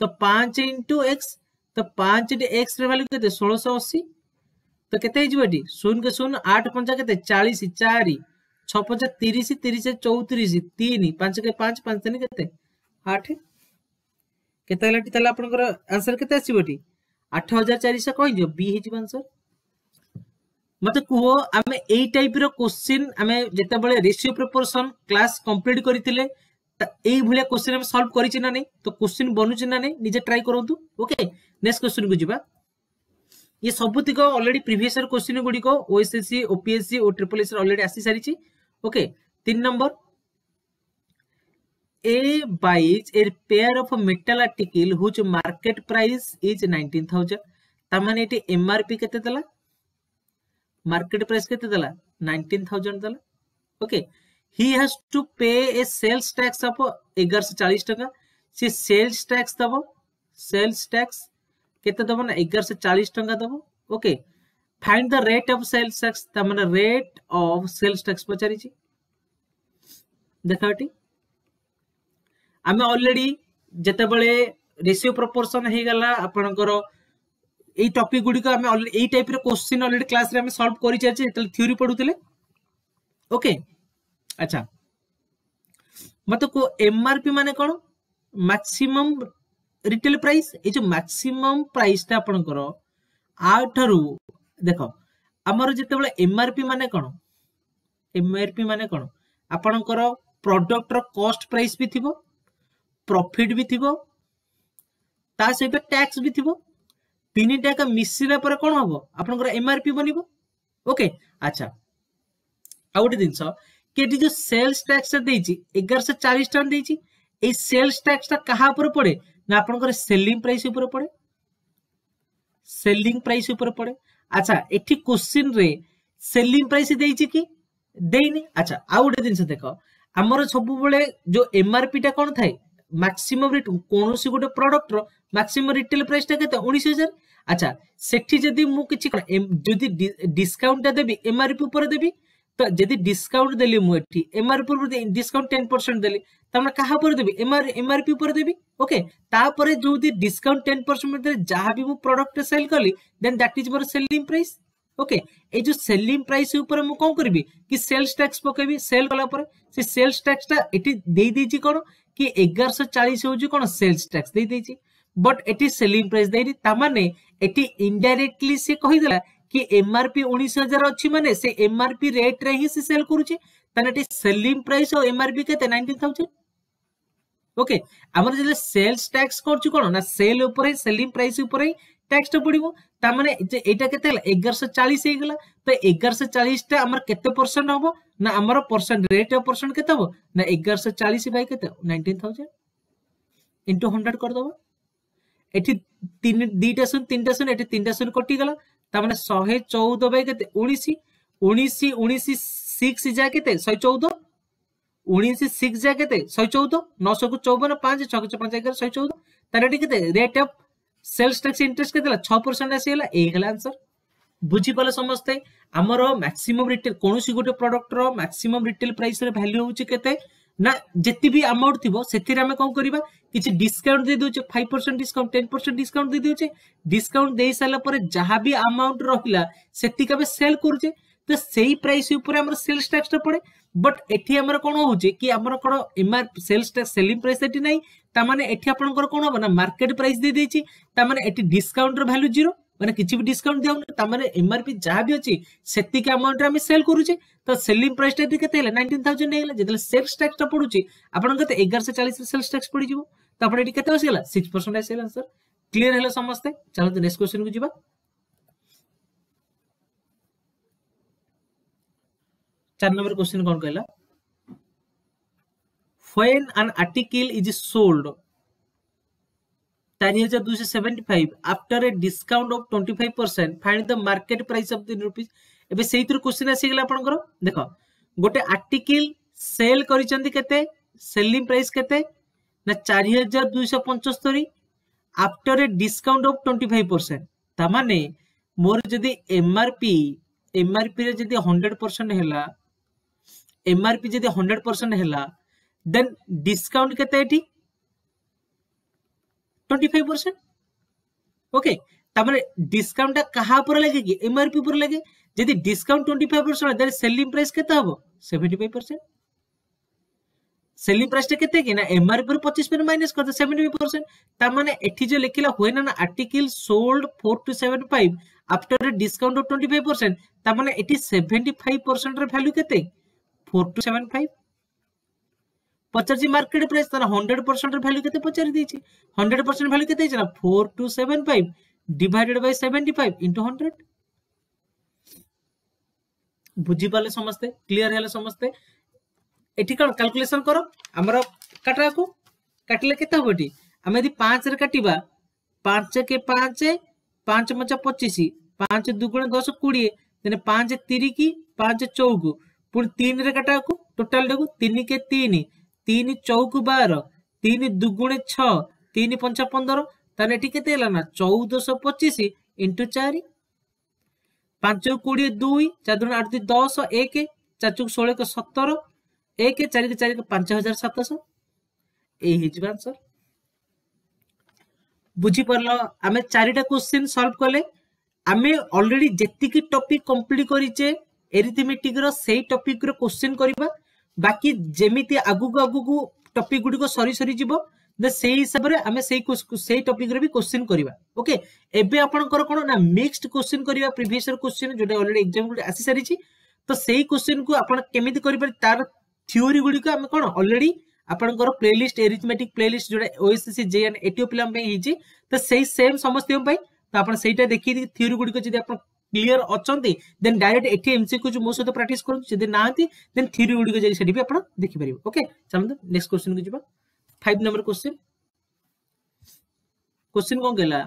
तो पांच इंटू एक्स तो पांच एक्स वैल्यू के षोलश अशी तो केते शून के शून आठ पंचा के चालीस चार छ पंचा तीस तीस चौतीस तीन पांच के पांच पांच तीन के आठ केते आपंकर आंसर केते आठ हजार चारिश कही बी हो आंसर मत कह आम यही टाइप रोश्चिन् आम जिते क्लास कम्प्लीट करते এইভাবে কোশ্চেন আমি সলভ করেছি না নাই তো কোশ্চেন বনুছি না নাই নিজে ট্রাই করতু ওকে নেক্সট কোশ্চেন কু যা ইয়ে সবুতিক অলরেডি প্রিভিয়াস ইয়ার কোশ্চেন গুড়িক ওএসএসসি ওপিএসসি ও ট্রিপল এস অলরেডি আসি সারিছি ওকে তিন নম্বর A buys a pair of metal article whose market price is 19000 তার মানে এটি এমআরপি কত দিলা মার্কেট প্রাইস কত দিলা 19000 দিলা ওকে he has to pay a sales tax of 1140 taka se sales tax dabo sales tax kete dabo na 1140 taka dabo okay find the rate of sales tax ta mane rate of sales tax pachari chi देखाटी आम already जितेबाला ratio proportion हो गला आपणकर এই topic গুড়ি আমি এই টাইপের question already ক্লাসে আমি সলভ করে চাইছি যেতে থিওরি পড়ুলে ওকে ଆଚ୍ଛା ମତେ କୁହ ଏମଆରପି ମାନେ କଣ ମାକ୍ସିମମ ରିଟେଲ ପ୍ରାଇସ ଏଇ ଯୋଉ ମାକ୍ସିମମ ପ୍ରାଇସଟା ଆପଣଙ୍କର ଆଠାରୁ ଦେଖ ଆମର ଯେତେବେଳେ ଏମଆରପି ମାନେ କଣ ଏମଆରପି ମାନେ କଣ ଆପଣଙ୍କର ପ୍ରଡକ୍ଟର କଷ୍ଟ ପ୍ରାଇସ ବି ଥିବ ପ୍ରଫିଟ ବି ଥିବ ତା ସହିତ ଟ୍ୟାକ୍ସ ବି ଥିବ ତିନିଟା ଏକ ମିଶିବା ପରେ କଣ ହବ ଆପଣଙ୍କର ଏମଆରପି ବନିବ ଓକେ ଆଚ୍ଛା ଆଉ ଗୋଟେ ଜିନିଷ કે જે સેલ્સ ટેક્સ ଦେଇଛି ଏଗାରଶହ ଚାଳିଶ ଟଙ୍କା ଦେଇଛି ଏଇ ସେଲ୍ସ ଟ୍ୟାକ୍ସଟା କାହା ଉପରେ ପଡ଼େ ନା ଆପଣଙ୍କର ସେଲିଂ ପ୍ରାଇସ୍ ଉପରେ ପଡ଼େ ସେଲିଂ ପ୍ରାଇସ୍ ଉପରେ ପଡ଼େ ଆଚ୍ଛା ଏଠି କୋଶ୍ଚିନ୍ରେ ସେଲିଂ ପ୍ରାଇସ୍ ଦେଇଛି କି ଦେଇନି ଆଚ୍ଛା ଆଉ ଗୋଟେ ଜିନିଷ ଦେଖ ଆମର ସବୁବେଳେ ଯୋଉ ଏମଆରପିଟା କଣ ଥାଏ ମାକ୍ସିମମ୍ ରେଟ୍ କୌଣସି ଗୋଟେ ପ୍ରଡକ୍ଟର ମାକ୍ସିମମ୍ ରିଟେଲ ପ୍ରାଇସ୍ଟା କେତେ ଉଣେଇଶ ହଜାର ଆଚ୍ଛା ସେଠି ଯଦି ମୁଁ କିଛି ଯଦି ଡିସକାଉଣ୍ଟଟା ଦେବି ଏମଆରପି ଉପରେ ଦେବି ତ ଯଦି ଡିସକାଉଣ୍ଟ ଦେଲି ମୁଁ ଏଠି ଏମଆରପି ଉପରେ ଡିସକାଉଣ୍ଟ ଟେନ୍ ପରସେଣ୍ଟ ଦେଲି ତାମାନେ କାହା ଉପରେ ଦେବି ଏମଆରପି ଉପରେ ଦେବି ଓକେ ତାପରେ ଯୋଉ ଡିସକାଉଣ୍ଟ ଟେନ୍ ପରସେଣ୍ଟ ମଧ୍ୟରେ ଯାହା ବି ମୁଁ ପ୍ରଡକ୍ଟ ସେଲ୍ କଲି ଦେନ୍ ଦ୍ୟାଟ୍ ଇଜ୍ ମୋର ସେଲିଂ ପ୍ରାଇସ୍ ଓକେ ଏଇ ଯୋଉ ସେଲିଂ ପ୍ରାଇସ୍ ଉପରେ ମୁଁ କଣ କରିବି କି ସେଲ୍ସ ଟ୍ୟାକ୍ସ ପକେଇବି ସେଲ୍ କଲା ପରେ ସେ ସେଲ୍ସ ଟ୍ୟାକ୍ସଟା ଏଠି ଦେଇଦେଇଛି କ'ଣ କି ଏଗାରଶହ ଚାଳିଶ ହେଉଛି କ'ଣ ସେଲ୍ସ ଟ୍ୟାକ୍ସ ଦେଇଦେଇଛି ବଟ୍ ଏଠି ସେଲିଂ ପ୍ରାଇସ୍ ଦେଇନି ତା ମାନେ ଏଠି ଇନଡାଇରେକ୍ଟଲି ସେ କହିଦେଲା କି ଏମଆରପି ଉଣେଇଶ ହଜାର ଅଛି ମାନେ ସେ ଏମଆରପି ରେଟରେ ହିଁ ସେ ସେଲ୍ କରୁଛି ତାହେଲେ ଏଠି ସେଲିଂ ପ୍ରାଇସ୍ ଆଉ ଏମଆରପି କେତେ ନାଇନଟିନ୍ ଥାଉଜେଣ୍ଡ ওকে আমরা যে সেলস ট্যাক্স করছি কোন না সেল উপরে সেলিং প্রাইস উপরে ট্যাক্সটা পড়িব তার মানে যে এটা কেতে হল 1140 হই গলা তো 1140 টা আমার কত পার্সেন্ট হবো না আমার পার্সেন্ট রেট অফ পার্সেন্ট কত হবো না 1140 বাই কত 19000 ইনটু 100 কর দবা এটি তিন দুইটা শুন তিনটা শুন এটি তিনটা শুন কটি গলা ତାମାନେ ଶହେ ଚଉଦ ବାଇ କେତେ ଉଣେଇଶ ଉଣେଇଶ ଉଣେଇଶ ସିକ୍ସ ଯା କେତେ ଶହେ ଚଉଦ ଉଣେଇଶ ସିକ୍ସ ଯା କେତେ ଶହେ ଚଉଦ ନଅଶହକୁ ଚଉବନ ପାଞ୍ଚ ଛଅ ପାଞ୍ଚ ଏଗାର ଶହେ ଚଉଦ ତାର ଏଠି କେତେ rate of sales tax interest କେତେ ହେଲା ଛଅ ପରସେଣ୍ଟ ଆସିଗଲା ଏଇ ହେଲା ଆନ୍ସର ବୁଝିପାରିଲେ ସମସ୍ତେ ଆମର ମ୍ୟାକ୍ସିମମ୍ ରିଟେଲ କୌଣସି ଗୋଟେ ପ୍ରଡକ୍ଟର ମ୍ୟାକ୍ସିମମ୍ ରିଟେଲ ପ୍ରାଇସରେ ଭ୍ୟାଲ୍ୟୁ ହେଉଛି କେତେ ନା ଯେତେ ବି ଆମାଉଣ୍ଟ ଥିବ ସେଥିରେ ଆମେ କ'ଣ କରିବା କିଛି ଡିସକାଉଣ୍ଟ ଦେଇଦେଉଛେ five percent discount ten percent discount ଦେଇଦେଉଛେ ଡିସକାଉଣ୍ଟ ଦେଇସାରିଲା ପରେ ଯାହା ବି ଆମାଉଣ୍ଟ ରହିଲା ସେତିକି ଆମେ ସେଲ୍ କରୁଛେ ତ ସେଇ ପ୍ରାଇସ୍ ଉପରେ ଆମର ସେଲ୍ସ ଟ୍ୟାକ୍ସଟା ପଡ଼େ ବଟ୍ ଏଠି ଆମର କ'ଣ ହେଉଛି କି ଆମର କ'ଣ MR sales tax selling price ଏଠି ନାହିଁ ତାମାନେ ଏଠି ଆପଣଙ୍କର କ'ଣ ହେବ ନା ମାର୍କେଟ ପ୍ରାଇସ୍ ଦେଇଦେଇଛି ତାମାନେ ଏଠି ଡିସକାଉଣ୍ଟର ଭ୍ୟାଲ୍ୟୁ ଜିରୋ ମାନେ କିଛି ବି ଡିସକାଉଣ୍ଟ ଦିଆହଉନି ତାମାନେ ଏମଆରପି ଯାହା ବି ଅଛି ସେତିକି ଆମାଉଣ୍ଟରେ ଆମେ ସେଲ୍ କରୁଛେ ତ ସେଲିଂ ପ୍ରାଇସ୍ଟା ଏଠି କେତେ ହେଲା ନାଇନଟିନ୍ ଥାଉଜେଣ୍ଡ ହେଇଗଲା ଯେତେବେଳେ ସେଲ୍ସ ଟ୍ୟାକ୍ସଟା ପଡୁଛି ଆପଣଙ୍କ କେତେ ଏଗାରଶହ ଚାଳିଶରେ ସେଲ୍ସ ଟ୍ୟାକ୍ସ ପଡ଼ିଯିବ ତାପରେ ଏଠି କେତେ ଆସିଗଲା ସିକ୍ସ ପରସେଣ୍ଟ ଆସିଗଲା ସାର୍ କ୍ଲିୟର ହେଲେ ସମସ୍ତେ ଚାଲନ୍ତୁ ନେକ୍ସଟ କ୍ୱେଶ୍ଚନକୁ ଯିବା ଚାରି ନମ୍ବର କ୍ୱେଶ୍ଚନ କ'ଣ କହିଲା when an article is sold 4275 after a discount of 25% find the market price of the rupees ଏବେ ସେଇଥିରୁ क्वेश्चन ଆସି ଗଲା ଆପଣଙ୍କର ଦେଖ ଗୋଟେ ଆର୍ଟିକଲ ସେଲ୍ କରିଛନ୍ତି କେତେ ସେଲିଂ ପ୍ରାଇସ୍ କେତେ ନା 4275 after a discount of 25% ତା ମାନେ ମୋର ଯଦି MRP MRP ରେ ଯଦି 100% ହେଲା MRP ଯଦି 100% ହେଲା then discount କେତେ ଏଠି 25% ट्वेंटी फाइव परसेंट ओके তার ডিসকাউন্টটা কাহা উপরে লাগে কি এমআরপি উপরে লাগে যদি ডিসকাউন্ট টোয়েন্টি ফাইভ পরসেন্ট তাহলে সেলিং প্রাইস কেতে হব সেভেন্টি ফাইভ পরসেন্ট সেলিং প্রাইসটা কেতে কি না এমআরপি পঁচিশ পেন মাইনাস করতে সেভেন্টি ফাইভ পরসেন্ট তার মানে এটি যে লিখিলা হুয়ে না article sold four two seven five after discount of twenty five percent তার মানে এটি সেভেন্টি ফাইভ পরসেন্টের ভ্যালু কেতে ফোর টু সেভেন ফাইভ ପଚାରିଛି ମାର୍କେଟ ପ୍ରାଇସ୍ ତାର ହଣ୍ଡ୍ରେଡ୍ ପରସେଣ୍ଟ ଭ୍ୟାଲ୍ୟୁ କେତେ ପଚାରି ଦେଇଛି ହଣ୍ଡ୍ରେଡ୍ ପରସେଣ୍ଟ ଭ୍ୟାଲ୍ୟୁ କେତେ ହେଇଛି ନା four two seven five divided by seventy five into hundred ବୁଝିପାରିଲେ ସମସ୍ତେ କ୍ଲିଅର ହେଲେ ସମସ୍ତେ ଏଠି କ'ଣ କାଲକୁଲେସନ କର ଆମର କାଟାକୁ କାଟିଲେ କେତେ ହବ ଏଠି ଆମେ ଯଦି ପାଞ୍ଚରେ କାଟିବା ପାଞ୍ଚ କେ ପାଞ୍ଚ ପାଞ୍ଚ ମଞ୍ଚା ପଚିଶ ପାଞ୍ଚ ଦୁଗୁଣ ଦଶ କୋଡ଼ିଏ ଦେନେ ପାଞ୍ଚ ତିରିକି ପାଞ୍ଚ ଚଉକୁ ପୁଣି ତିନିରେ କାଟାକୁ ଟୋଟାଲଟାକୁ ତିନି କେ ତିନି ତିନି ଚଉକୁ ବାର ତିନି ଦୁଗୁଣେ ଛଅ ତିନି ପଞ୍ଚା ପନ୍ଦର ତାହେଲେ ଏଠି କେତେ ହେଲା ନା ଚଉଦଶହ ପଚିଶ ଇଣ୍ଟୁ ଚାରି ପାଞ୍ଚ କୋଡ଼ିଏ ଦୁଇ ଚାରି ଦୁଇ ଆଠ ଦୁଇ ଦଶ ଏକ ଚାରିକୁ ଷୋହଳ ଏକ ସତର ଏକ ଚାରିକି ଚାରିକି ପାଞ୍ଚ ହଜାର ସାତଶହ ଏଇ ହେଇଯିବ ଆନ୍ସର ବୁଝିପାରିଲ ଆମେ ଚାରିଟା କୋଶ୍ଚିନ୍ ସଲ୍ଭ କଲେ ଆମେ ଅଲରେଡି ଯେତିକି ଟପିକ୍ କମ୍ପ୍ଲିଟ୍ କରିଛେ ଏରିଥମେଟିକ୍ର ସେଇ ଟପିକ୍ର କୋଶ୍ଚିନ୍ କରିବା ବାକି ଯେମିତି ଆଗକୁ ଆଗକୁ ଟପିକ ଗୁଡିକ ସରି ସରିଯିବ ସେଇ ହିସାବରେ ଆମେ ସେଇ ସେଇ ଟପିକରେ ବି କୋଶ୍ଚିନ୍ କରିବା ଓକେ ଏବେ ଆପଣଙ୍କର କ'ଣ ନା ମିକ୍ସଡ କୋଶ୍ଚିନ୍ କରିବା ପ୍ରିଭିୟସ୍ ଇୟର କୋଶ୍ଚିନ୍ ଯୋଉଟା ଅଲରେଡି ଏକ୍ଜାମ୍ପଲ ଆସି ସାରିଛି ତ ସେଇ କୋଶ୍ଚିନ୍କୁ ଆପଣ କେମିତି କରିପାରିବେ ତାର ଥିଓରି ଗୁଡିକ ଆମେ କ'ଣ ଅଲରେଡି ଆପଣଙ୍କର ପ୍ଲେଲିଷ୍ଟ ଏରିଥମେଟିକ୍ ପ୍ଲେଲିଷ୍ଟ ଯୋଉଟା ଓଏସିସି ଜେ ଆଣ୍ଡ ଏଟିଓ ପିଲାଙ୍କ ପାଇଁ ହେଇଛି ତ ସେଇ ସେମ୍ ସମସ୍ତଙ୍କ ପାଇଁ ତ ଆପଣ ସେଇଟା ଦେଖିକି ଥିଓରି ଗୁଡିକ ଯଦି ଆପଣ क्लीयर अच्छा देन डायरेक्ट एटी एमसीक्यू जो मो सहित प्राक्ट करूँ जब ना देन थीरी गुड़िक आप देखिपर ओके चलो नेक्स्ट क्वेश्चन को फाइव नंबर क्वेश्चन क्वेश्चन कौन कहला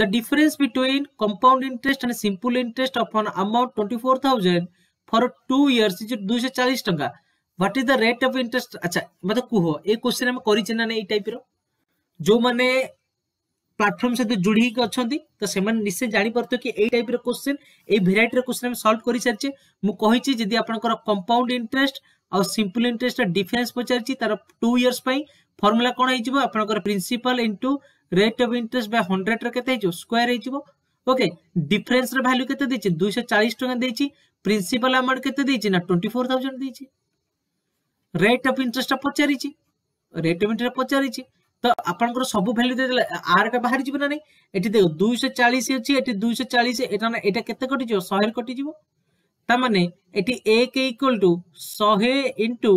the difference between compound interest and simple interest upon amount 24000 for 2 years is 240 टका what is the rate of interest अच्छा मतलब कुहो ए क्वेश्चन हम करी टाइप रो जो প্লাটফর্ম সহ যোড়ি হইকি অনেক তো সে নিশ্চয় জাঁপারুথে কি এই টাইপের কোশ্চেন এই ভেরাইটির কোশ্চেন আমি সলভ করে সারিছে মুছি যদি আপনার কম্পাউন্ড ইন্টরেস্ট আউ সিম্পল ইন্টরেস্ট ডিফরেন্স পচারি তার টু ইয়ার্স ফর্মুলা কোণ হয়ে আপনার principal into rate of interest বা হন্ড্রেড্র কেতে হয়ে স্কোয়ার হয়ে যাব ওকে ডিফরেন্সর ভ্যালু কে দিয়েছে দুইশো চাশ টাকা দিয়েছি প্রিন্সিপাল আমাউন্ট কেতে দিয়েছে না টোয়েন্টি ফোর থাউজেন্ড দিয়েছি রেট অফ ইন্টরেস্টটা পচারিছি রেট অফ ইন্টরেস্ট পচারিছি ତ ଆପଣଙ୍କର ସବୁ ଭ୍ୟାଲ୍ୟୁ ଦେଇଦେଲେ ଆର୍ ଟା ବାହାରି ଯିବ ନା ନାହିଁ ଏଠି ଦେଖ ଦୁଇଶହ ଚାଳିଶ ଅଛି ଏଠି ଦୁଇଶହ ଚାଳିଶ ଏଟା ଏଟା କେତେ କଟିଯିବ ଶହେ କଟିଯିବ ତା ମାନେ ଏଠି ଏକ ଇକ୍ୱାଲ ଟୁ ଶହେ ଇଣ୍ଟୁ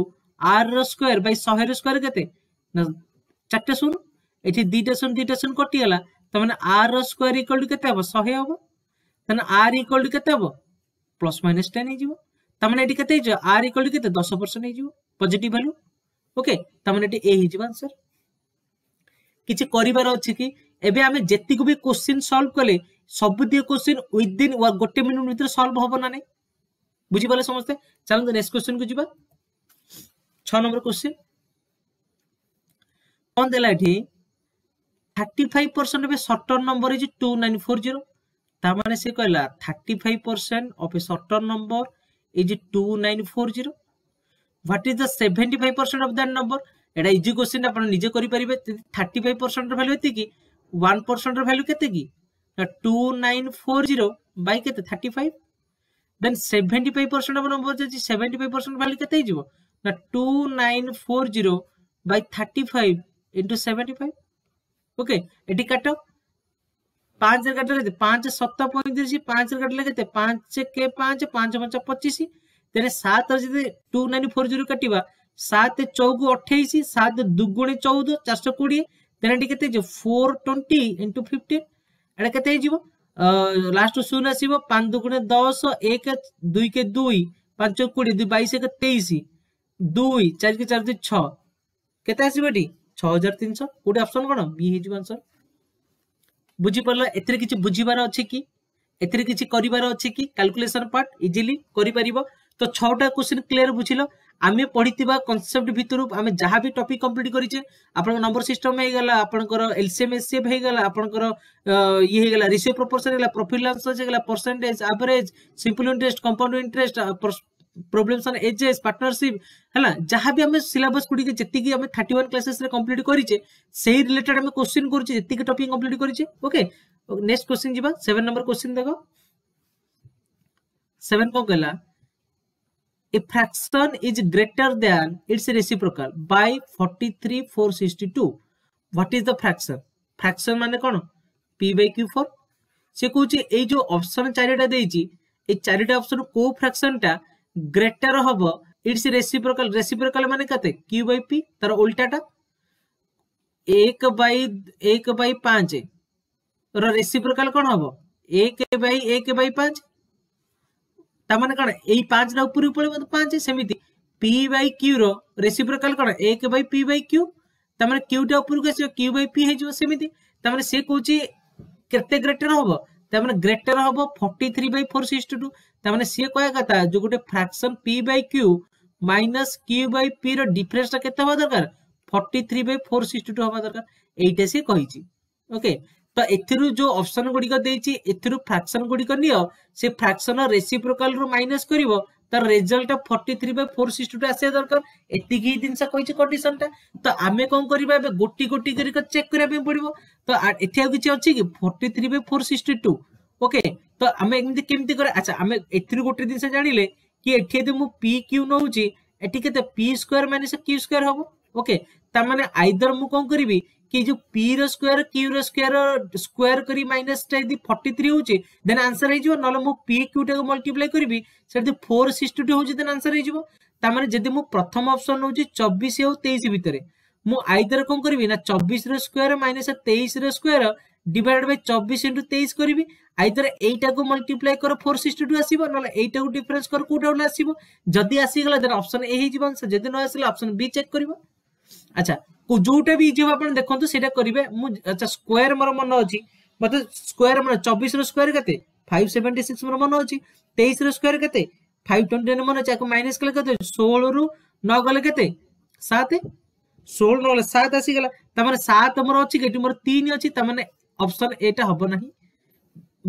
ଆର୍ ର ସ୍କୋୟାର ବାଇ ଶହେ ର ସ୍କୋୟାର କେତେ ନା ଚାରିଟା ଶୂନ ଏଠି ଦିଟା ଶୂନ ଦିଟା ଶୂନ କଟିଗଲା ତା ମାନେ ଆର୍ ର ସ୍କୋୟାର ଇକ୍ୱାଲ ଟୁ କେତେ ହବ ଶହେ ହବ ତା ମାନେ ଆର୍ ଇକ୍ୱାଲ ଟୁ କେତେ ହବ ପ୍ଲସ୍ ମାଇନସ୍ ଟେନ୍ ହେଇଯିବ ତା ମାନେ ଏଠି କେତେ ହେଇଯିବ ଆର୍ ଇକ୍ୱାଲ ଟୁ କେତେ ଦଶ ପରସେଣ୍ଟ ହେଇଯିବ ପଜିଟିଭ ଭାଲ୍ୟୁ ଓକେ ତା ମାନେ ଏଠି ଏ ହେଇଯିବ ଆନ୍ସର কিছু করিবার অছি কি এবে আমি যেতিক বি কোশ্চিন সলভ কলে দিয়ে কোশ্চিন উইদিন ওয়া গোটে মিনিট ভিতর সলভ হব না নে নাই বুঝিপারে সমস্তে চালু নেক্সট কোশ্চিন কু যা 6 নম্বর কোশ্চিন কন দেলা এটি 35% বে পরসেন্ট এবে নম্বর ইজ 2940 তার মানে সে কইলা 35% of a certain number is 2940 what is the 75% of that number এটা ইজি কোশ্চিন আপনার নিজে করে পেয়ে থার্টি ফাইভ পরসেন্টর ভ্যালু এতে কি ওয়ান পরসেন্টর ভ্যালু কেতে কি two nine four zero by কেতে thirty five then seventy five percent আপনার নম্বর বলছি সেভেন্টি ফাইভ পরসেন্ট ভ্যালু কেতে হয়ে না two nine four zero by thirty five into seventy five okay এটি কাট পাঁচ কাটলে পাঁচ সত পঁয়ত্রিশ পাঁচ কাটলে কেতে পাঁচ কে পাঁচ পাঁচ পঞ্চ পঁচিশ তাহলে সাত যদি টু নাইন ফোর জিরো কাটবা ସାତ ଚଉକୁ ଅଠେଇଶ ସାତ ଦୁଗୁଣେ ଚଉଦ ଚାରିଶହ କୋଡ଼ିଏ ଦେନ୍ ଏଠି କେତେ ହେଇଯିବ ଫୋର୍ ଟ୍ୱେଣ୍ଟି ଇଣ୍ଟୁ ଫିଫ୍ଟିନ୍ ଏଇଟା କେତେ ହେଇଯିବ ଲାଷ୍ଟ ଶୂନ ଆସିବ ପାଞ୍ଚ ଦୁଗୁଣେ ଦଶ ଏକ ଦୁଇ କେ ଦୁଇ ପାଞ୍ଚ କୋଡ଼ିଏ ଦୁଇ ବାଇଶ ଏକ ତେଇଶ ଦୁଇ ଚାରି କେ ଚାରି ଦୁଇ ଛଅ କେତେ ଆସିବ ଏଠି ଛଅ ହଜାର ତିନିଶହ କୋଉଠି ଅପସନ୍ କ'ଣ ବି ହେଇଯିବ ଆନ୍ସର ବୁଝିପାରିଲ ଏଥିରେ କିଛି ବୁଝିବାର ଅଛି କି ଏଥିରେ କିଛି କରିବାର ଅଛି କି କାଲକୁଲେସନ ପାର୍ଟ ଇଜିଲି କରିପାରିବ ତ ଛଅଟା କ୍ୱେଶ୍ଚିନ୍ କ୍ଲିୟର ବୁଝିଲ আমি পড়িথিবা কনসেপ্ট ভিতর আমি যাহা বি টপিক কমপ্লিট করিছে আপনার নম্বর সিস্টম হয়ে গলা আপনার এলসিএম এসসিএফ হয়ে গলা আপনার ইয়ে হয়ে গলা রিসিভ প্রপোর্সন হয়ে গলা প্রফিলান্স হয়ে গলা percentage average simple interest compound interest problems on ages partnership ହେଲା ଯାହା ବି ଆମେ ସିଲାବସ୍ ଗୁଡ଼ିକ ଯେତିକି ଆମେ ଥାର୍ଟି ୱାନ୍ କ୍ଲାସେସ୍ରେ କମ୍ପ୍ଲିଟ୍ କରିଛେ ସେଇ ରିଲେଟେଡ୍ ଆମେ କୋଶ୍ଚିନ୍ କରୁଛେ ଯେତିକି ଟପିକ୍ କମ୍ପ୍ଲିଟ୍ କରିଛେ ଓକେ ନେକ୍ସଟ କୋଶ୍ଚିନ୍ ଯିବା ସେଭେନ୍ ନମ୍ବର କୋଶ୍ଚିନ୍ ଦେଖ ସେଭେନ୍ କ'ଣ କହିଲା a fraction is greater than its reciprocal by 43462 what is the fraction fraction माने कौन p by q4 से कहूचे ए जो ऑप्शन चारिटा देइची ए चारिटा ऑप्शन को फ्रैक्शन टा ग्रेटर हबो इट्स रेसिप्रोकल रेसिप्रोकल माने कते q by p तार उल्टाटा 1 by 1 by 5 रो रेसिप्रोकल कोन हबो 1 by 1 by 5 ତାମାନେ କଣ ଏଇ ପାଞ୍ଚଟା ଉପରେ ପଳେଇବ ତ ପାଞ୍ଚ ସେମିତି ପି ବାଇ କ୍ୟୁର ରେସିପ୍ରୋକାଲ କଣ ଏକ ବାଇ ପି ବାଇ କ୍ୟୁ ତାମାନେ କ୍ୟୁଟା ଉପରକୁ ଆସିବ କ୍ୟୁ ବାଇ ପି ହେଇଯିବ ସେମିତି ତାମାନେ ସେ କହୁଛି କେତେ ଗ୍ରେଟର ହବ ତାମାନେ ଗ୍ରେଟର ହବ forty three by four sixty two ତାମାନେ ସିଏ କହିବା କଥା ଯୋଉ ଗୋଟେ fraction P by Q minus Q by P ର ଡିଫରେନ୍ସଟା କେତେ ହବା ଦରକାର forty three by four sixty two ହବା ଦରକାର ଏଇଟା ସିଏ କହିଛି ଓକେ ତ ଏଥିରୁ ଯୋଉ ଅପସନ୍ ଗୁଡିକ ଦେଇଛି ଏଥିରୁ ଫ୍ରାକ୍ସନ୍ ଗୁଡିକ ନିଅ ସେ ଫ୍ରାକ୍ସନ୍ ରେସିପ୍ରୋକାଲରୁ ମାଇନସ୍ କରିବ ତାର result forty three by four sixty two ଆସିବା ଦରକାର ଏତିକି ହିଁ ଜିନିଷ କହିଛି କଣ୍ଡିସନଟା ତ ଆମେ କଣ କରିବା ଏବେ ଗୋଟି ଗୋଟି କରିକି ଚେକ୍ କରିବା ପାଇଁ ପଡିବ ତ ଏଠି ଆଉ କିଛି ଅଛି କି forty three by four sixty two okay ତ ଆମେ ଏମିତି କେମିତି କରିବା ଆଚ୍ଛା ଆମେ ଏଥିରୁ ଗୋଟେ ଜିନିଷ ଜାଣିଲେ କି ଏଠି ଯଦି ମୁଁ ପି କ୍ୟୁ ନଉଛି ଏଠି କେତେ P square minus Q square ହବ ଓକେ ତା ମାନେ ଆଇଦର ମୁଁ କଣ କରିବି कि जो p रो स्क्वायर q रो स्क्वायर स्क्वायर करी माइनस फर्टी 43 होचे देन आंसर हो ना मु p q टा को मल्टीप्लाई करबी सेट फोर सिक्सटी होचे देन आंसर ता माने जदी मु प्रथम ऑप्शन होचे 24 हो 23 भितरे मु आइदर कौन करबी ना 24 रो स्क्वायर माइनस 23 तेईस रोयर ডিভাইড বাই চব্বিশ 23 करबी आइदर एटा को मल्टीप्लाई कर 462 आसीबो টু एटा को डिफरेंस कर कोटा आसीबो जदी आसी गला देन ऑप्शन ए হয়ে যাব আনসার जदी न आसीला ऑप्शन बी चेक करबी আচ্ছা ଯୋଉଟା ବି ଇଜି ହବ ଆପଣ ଦେଖନ୍ତୁ ସେଇଟା କରିବେ ମୁଁ ଆଚ୍ଛା ସ୍କୋୟାର ମୋର ମନେ ଅଛି ମତେ ସ୍କୋୟାର ମନେ ଚବିଶର ସ୍କୋୟାର କେତେ ଫାଇଭ ସେଭେଣ୍ଟି ସିକ୍ସ ମୋର ମନେ ଅଛି ତେଇଶର ସ୍କୋୟାର କେତେ ଫାଇଭ ଟ୍ୱେଣ୍ଟି ମନେ ଅଛି ଆକୁ ମାଇନସ୍ କଲେ କେତେ ଷୋହଳରୁ ନଅ ଗଲେ କେତେ ସାତ ଷୋହଳ ନଅ ଗଲେ ସାତ ଆସିଗଲା ତାମାନେ ସାତ ମୋର ଅଛି ଏଠି ମୋର ତିନି ଅଛି ତାମାନେ ଅପସନ୍ ଏଟା ହବ ନାହିଁ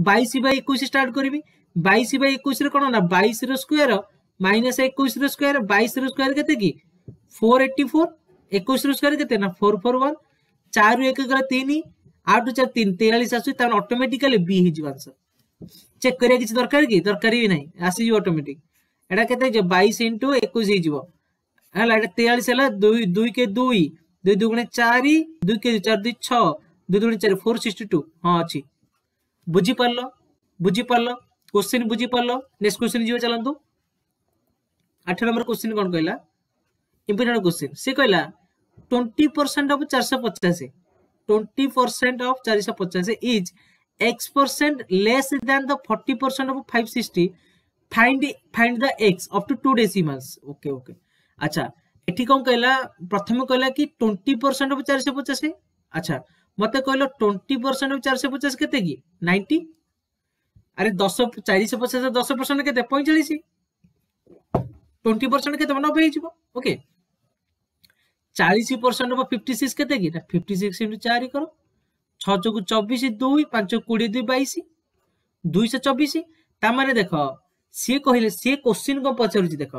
বাইশ বাই একুশ স্টার্ট করবি বাইশ বাই একুশ রে কোণ না বাইশ র স্কোয়ার মাইনাস একুশ র স্কোয়ার বাইশ র স্কোয়ার কেতে কি ফোর এইটি ফোর একুশ ଏକୋଇଶରୁ ସ୍କୋୟାର କେତେ ফোর ଫୋର ଫୋର ୱାନ୍ ଚାରିରୁ ଏକ ଗଲା ତିନି ଆଠରୁ ଚାରି ତିନି ତେୟାଳିଶ ଆସୁଛି ତାହେଲେ ଅଟୋମେଟିକାଲି ବି ହେଇଯିବ ଆନ୍ସର ଚେକ୍ କରିବା କିଛି ଦରକାର କି ଦରକାର ବି ନାହିଁ ଆସିଯିବ অটোমেটিক এটা কেতে যে বাইশ ইন্টু একুশ হয়ে যাব হ্যাঁ এটা তেয়াল্লিশ হল দুই দুই কে দুই দুই দুগুণে চারি দুই কে চার দুই ছ দুই দুগুণে চারি ফোর সিক্সটি টু হ্যাঁ অছি বুঝি পারল কোশ্চিন বুঝি পারল নেক্সট কোশ্চিন যাব চালু আঠ নম্বর কোশ্চিন কোণ কহিলা important question se kahila 20% of 450 20% of 450 is x percent less than the 40% of 560 find find the x up to two decimals okay okay acha एठी कौन कहला प्रथम कहला कि 20% ऑफ 450 अच्छा मते कहलो 20% ऑफ 450 केते की 90 अरे 10 450 10% केते 45 20% केते 90 हो जाइबो ओके okay. ଚାଳିଶ ପରସେଣ୍ଟ ହବ ଫିଫ୍ଟି ସିକ୍ସ କେତେ କି ନା ଫିଫ୍ଟି ସିକ୍ସ ଇଣ୍ଟୁ ଚାରି କର ଛଅ ଚକୁ ଚବିଶ ଦୁଇ ପାଞ୍ଚ କୋଡ଼ିଏ ଦୁଇ ବାଇଶ ଦୁଇଶହ ଚବିଶ ତା ମାନେ ଦେଖ ସିଏ କହିଲେ ସିଏ କୋଶ୍ଚିନ୍ କଣ ପଚାରୁଛି ଦେଖ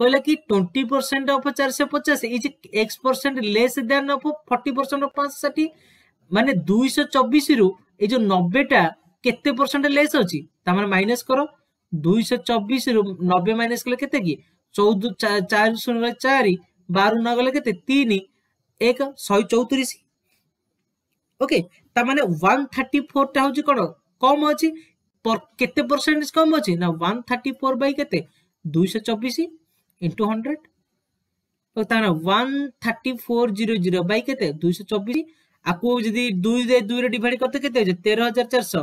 କହିଲା କି ଟ୍ୱେଣ୍ଟି ପରସେଣ୍ଟ ଅଫ୍ ଚାରିଶହ ପଚାଶ is x percent less than of forty percent of ପାଞ୍ଚଶହ ଷାଠିଏ ମାନେ ଦୁଇଶହ ଚବିଶରୁ ଏଇ ଯୋଉ ନବେଟା କେତେ ପରସେଣ୍ଟ ଲେସ୍ ଅଛି ତା ମାନେ ମାଇନସ୍ କର ଦୁଇଶହ ଚବିଶରୁ ନବେ ମାଇନସ୍ କଲେ କେତେ କି ଚଉଦ ଚାରି ଶୂନ ଚାରି બારું નાગલે કે તીની એક શહે ચૌત્રીશ ওকে তার মানে ওয়ান থার্টি ফোরটা হচ্ছে কোণ কম অছি কেতে পরসেন্টেজ কম অছি না ওয়ান থার্টি ফোর বাই কেতে দুইশো চব্বিশ ইন্টু হন্ড্রেড তার মানে one thirty four zero zero by কেতে দুইশো চব্বিশ আকু যদি দুই দুইরে ডিভাইড করতে কেতে হচ্ছে তেরো হাজার চারশো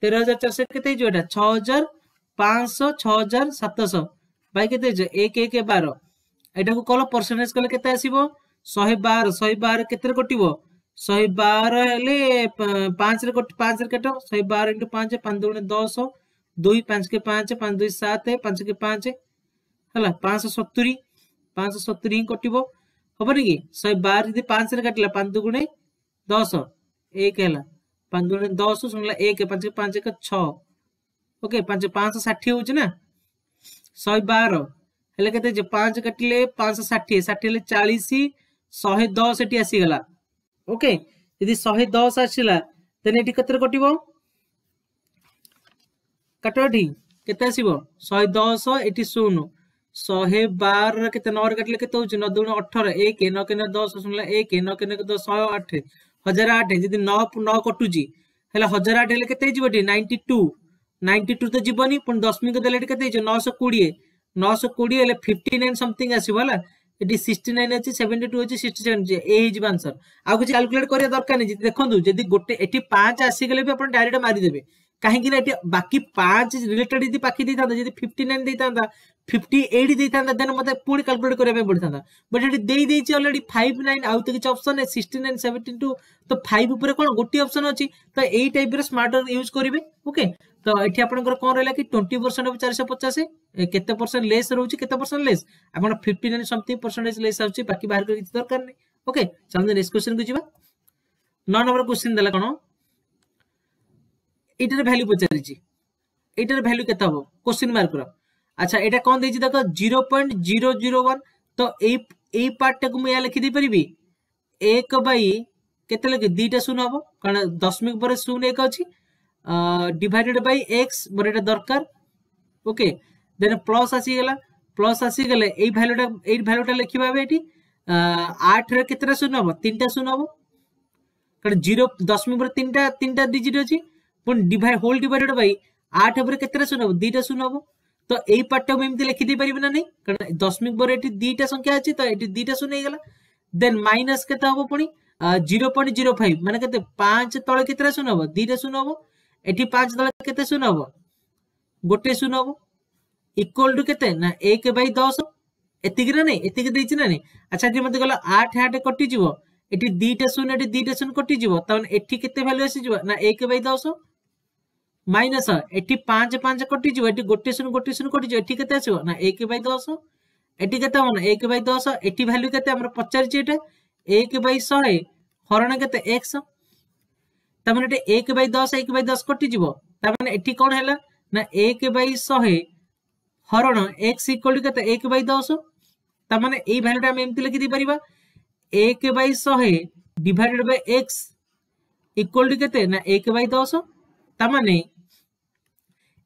তেরো হাজার চারশো কেতে হয়েছে এটা ছ হাজার পাঁচশো ছ হাজার সাতশো বাই কেতে হয়েছে এক এক বারো यहाँ को कल परसेंटेज कले के शहे बार शहे बार के कटो शहे बार पांच पांच कट शहे बार इंटू पांच पांच दुण दस दुई पांच के पांच दुई सात के पांच है पांच सतुरी पांच सतुरी ही कटो हाँ कि शहे बार जी पांच पांच दुगुणे दस एक है पांच दुगुण दस शुणा एक पांच पांच एक छके पांच बार એટલે કે જે પાંચ કેટલે પાંચસો ષાઠીએ ଷାଠିଏ ହେଲେ ଚାଳିଶ ଶହେ ଦଶ ଏଠି ଆସିଗଲା ଓକେ ଯଦି ଶହେ ଦଶ ଆସିଲା ଦେନ୍ ଏଠି କେତେରେ କଟିବ କାଟ ଏଠି କେତେ ଆସିବ ଶହେ ଦଶ ଏଠି ଶୂନ ଶହେ ବାରରେ କେତେ ନଅରେ କାଟିଲେ କେତେ ହଉଛି ନଅ ଦୁଗୁଣ ଅଠର ଏକ ନ କେନେ ଦଶ ଶୁଣିଲା ଏକ ନ କେନେ ଦଶ ଶହେ ଆଠ ହଜାର ଆଠ ଯଦି ନଅ ନଅ କଟୁଛି ହେଲେ ହଜାର ଆଠ ହେଲେ କେତେ ହେଇଯିବ ଏଠି ନାଇଣ୍ଟି ଟୁ ନାଇଣ୍ଟି ଟୁ ତ ଯିବନି ପୁଣି ଦଶମିକ ଦେଲେ ଏଠି କେତେ ହେଇଯିବ ନଅଶହ କୋଡ଼ିଏ ନଅଶହ କୋଡ଼ିଏ ହେଲେ ଫିଫ୍ଟି ନାଇନ୍ ସମଥିଙ୍ଗ ଆସିବ ହେଲା ଏଠି ସିକ୍ସଟି ନାଇନ୍ ଅଛି ସେଭେଣ୍ଟି ଟୁ ଅଛି ସିକ୍ସଟି ସେଭେନ୍ ଅଛି ଏଇ ହେଇଯିବ ଆନ୍ସର ଆଉ କିଛି କାଲକୁଲେଟ୍ କରିବା ଦରକାର ନାହିଁ ଦେଖନ୍ତୁ ଯଦି ଗୋଟେ ଏଠି ପାଞ୍ଚ ଆସିଗଲେ ବି ଆପଣ ଡାଇରେକ୍ଟ ମାରିଦେବେ କାହିଁକି ନା ଏଠି ବାକି ପାଞ୍ଚ ରିଲେଟେଡ୍ ଯଦି ପାଖି ଦେଇଥାନ୍ତା ଯଦି ଫିଫ୍ଟି ନାଇନ୍ ଦେଇଥାନ୍ତା ଫିଫ୍ଟି ଏଇଟ୍ ଦେଇଥାନ୍ତା ଦେନ୍ ମୋତେ ପୁଣି କାଲକୁଲେଟ୍ କରିବା ପାଇଁ ପଡ଼ିଥାନ୍ତା ବଟ୍ ଏଠି ଦେଇଦେଇଛି ଅଲରେଡ଼ି ଫାଇଭ୍ ନାଇନ୍ ଆଉ ତ କିଛି ଅପସନ୍ ନାହିଁ ସିକ୍ସଟି ନାଇନ୍ ସେଭେଣ୍ଟି ଟୁ ତ ଫାଇଭ୍ ଉପରେ କ'ଣ ଗୋଟିଏ ଅପସନ୍ ଅଛି ତ ଏଇ ଟାଇପ୍ର ସ୍ମାର୍ଟ ୟୁଜ୍ କରିବେ ଓକେ ତ ଏଠି ଆପଣଙ୍କର କ'ଣ ରହିଲା କି ଟ୍ୱେଣ୍ଟି ପରସେଣ୍ଟ ଚାରିଶହ ପଚାଶ କେତେ ପରସେଣ୍ଟ ଲେସ୍ ରହୁଛି କେତେ ପରସେଣ୍ଟ ଲେସ୍ ଆପଣ fifty nine something percentage less ଆସୁଛି ବାକି ବାହାର କରି କିଛି ଦରକାର ନାହିଁ ଓକେ ଚାଲନ୍ତୁ ନେକ୍ସଟ କ୍ୱେଶ୍ଚିନ୍କୁ ଯିବା ନଅ ନମ୍ବର କ୍ୱେଶ୍ଚିନ୍ ଦେଲା କ'ଣ ଏଇଟାର ভ্যালু পচারিছি এইটার ভ্যালু কেতে হব কোশ্চিন মার্কর আচ্ছা এটা কম দিয়েছি দেখো zero point zero zero one তো এই ଏଇ পার্টটাকে মু ইয়া লিখি পারিবি এক বাই কেতে লিখি দুইটা শূন্য হব কারণ দশমিক পরে শূন্য এক অছি ডিভাইডেড বাই এক্স মোর এটা দরকার ওকে দেন প্লস আসিগলা প্লস আসিগলে এই ভ্যালুটা এই ভ্যালুটা লিখিবা হবে এটি আটরে কেতটা শূন্য হব তিনটা শূন্য হব কারণ জিরো দশমিক পরে তিনটা তিনটা ডিজিট অছি পুনি ডিভাইড হোল ডিভাইডেড বাই আট পরে কেতটা শূন্য হব দুইটা শূন্য হব তো এই পার্টটা আমি এমনি লিখি দিয়ে পারিবি না নাই কারণ দশমিক পরে এটি দুইটা সংখ্যা আছে তো এটি দুইটা শূন্য হয়ে গেল দেন মাইনাস কেতে হব পুনি জিরো পয়েন্ট জিরো ফাইভ মানে কেতে পাঁচ তলে কেতটা শূন্য হব দুইটা শূন্য হব ଏଠି ପାଞ୍ଚ ଦଳ କେତେ ଶୂନ ହବ ଗୋଟେ ଶୂନ ହବ ଇକ୍ୱାଲ ଟୁ କେତେ ନା ଏକ ବାଇ ଦଶ ଏତିକି ନା ନାଇଁ ଏତିକି ଦେଇଛି ନା ନାଇଁ ଆଚ୍ଛା ଏଠି ମତେ କହିଲ ଆଠ ଆଠ କଟିଯିବ ଏଠି ଦିଟା ଶୂନ ଏଠି ଦିଟା ଶୂନ କଟିଯିବ ତାମାନେ ଏଠି କେତେ ଭ୍ୟାଲ୍ୟୁ ଆସିଯିବ ନା ଏକ ବାଇ ଦଶ মাইনাস এটি পাঁচ পাঁচ কটিযোগ এটি গোটে শূন্য গোটে শূন্য কটিযোগ এটি কেতে আসব না এক বাই দশ এটি কেতে হব না এক বাই দশ এটি ভ্যালু কেতে আমরা পচারিছি এটা এক বাই শহে হরণ কেতে একশো ତାମାନେ ଏଠି ଏକ ବାଇ ଦଶ ଏକ ବାଇ ଦଶ କଟିଯିବ ତାମାନେ ଏଠି କଣ ହେଲା ନା ଏକ ବାଇ ଶହେ ହରଣ ଏକ୍ସ ଇକ୍ୱାଲ କେତେ ଏକ ବାଇ ଦଶ ତାମାନେ ଏଇ ଭ୍ୟାଲୁଟା ଆମେ ଏମିତି ଲେଖିଦେଇପାରିବା ଏକ ବାଇ ଶହେ ଡିଭାଇଡେଡ୍ ବାଇ ଏକ୍ସ ଇକ୍ୱାଲ କେତେ ନା ଏକ ବାଇ ଦଶ ତାମାନେ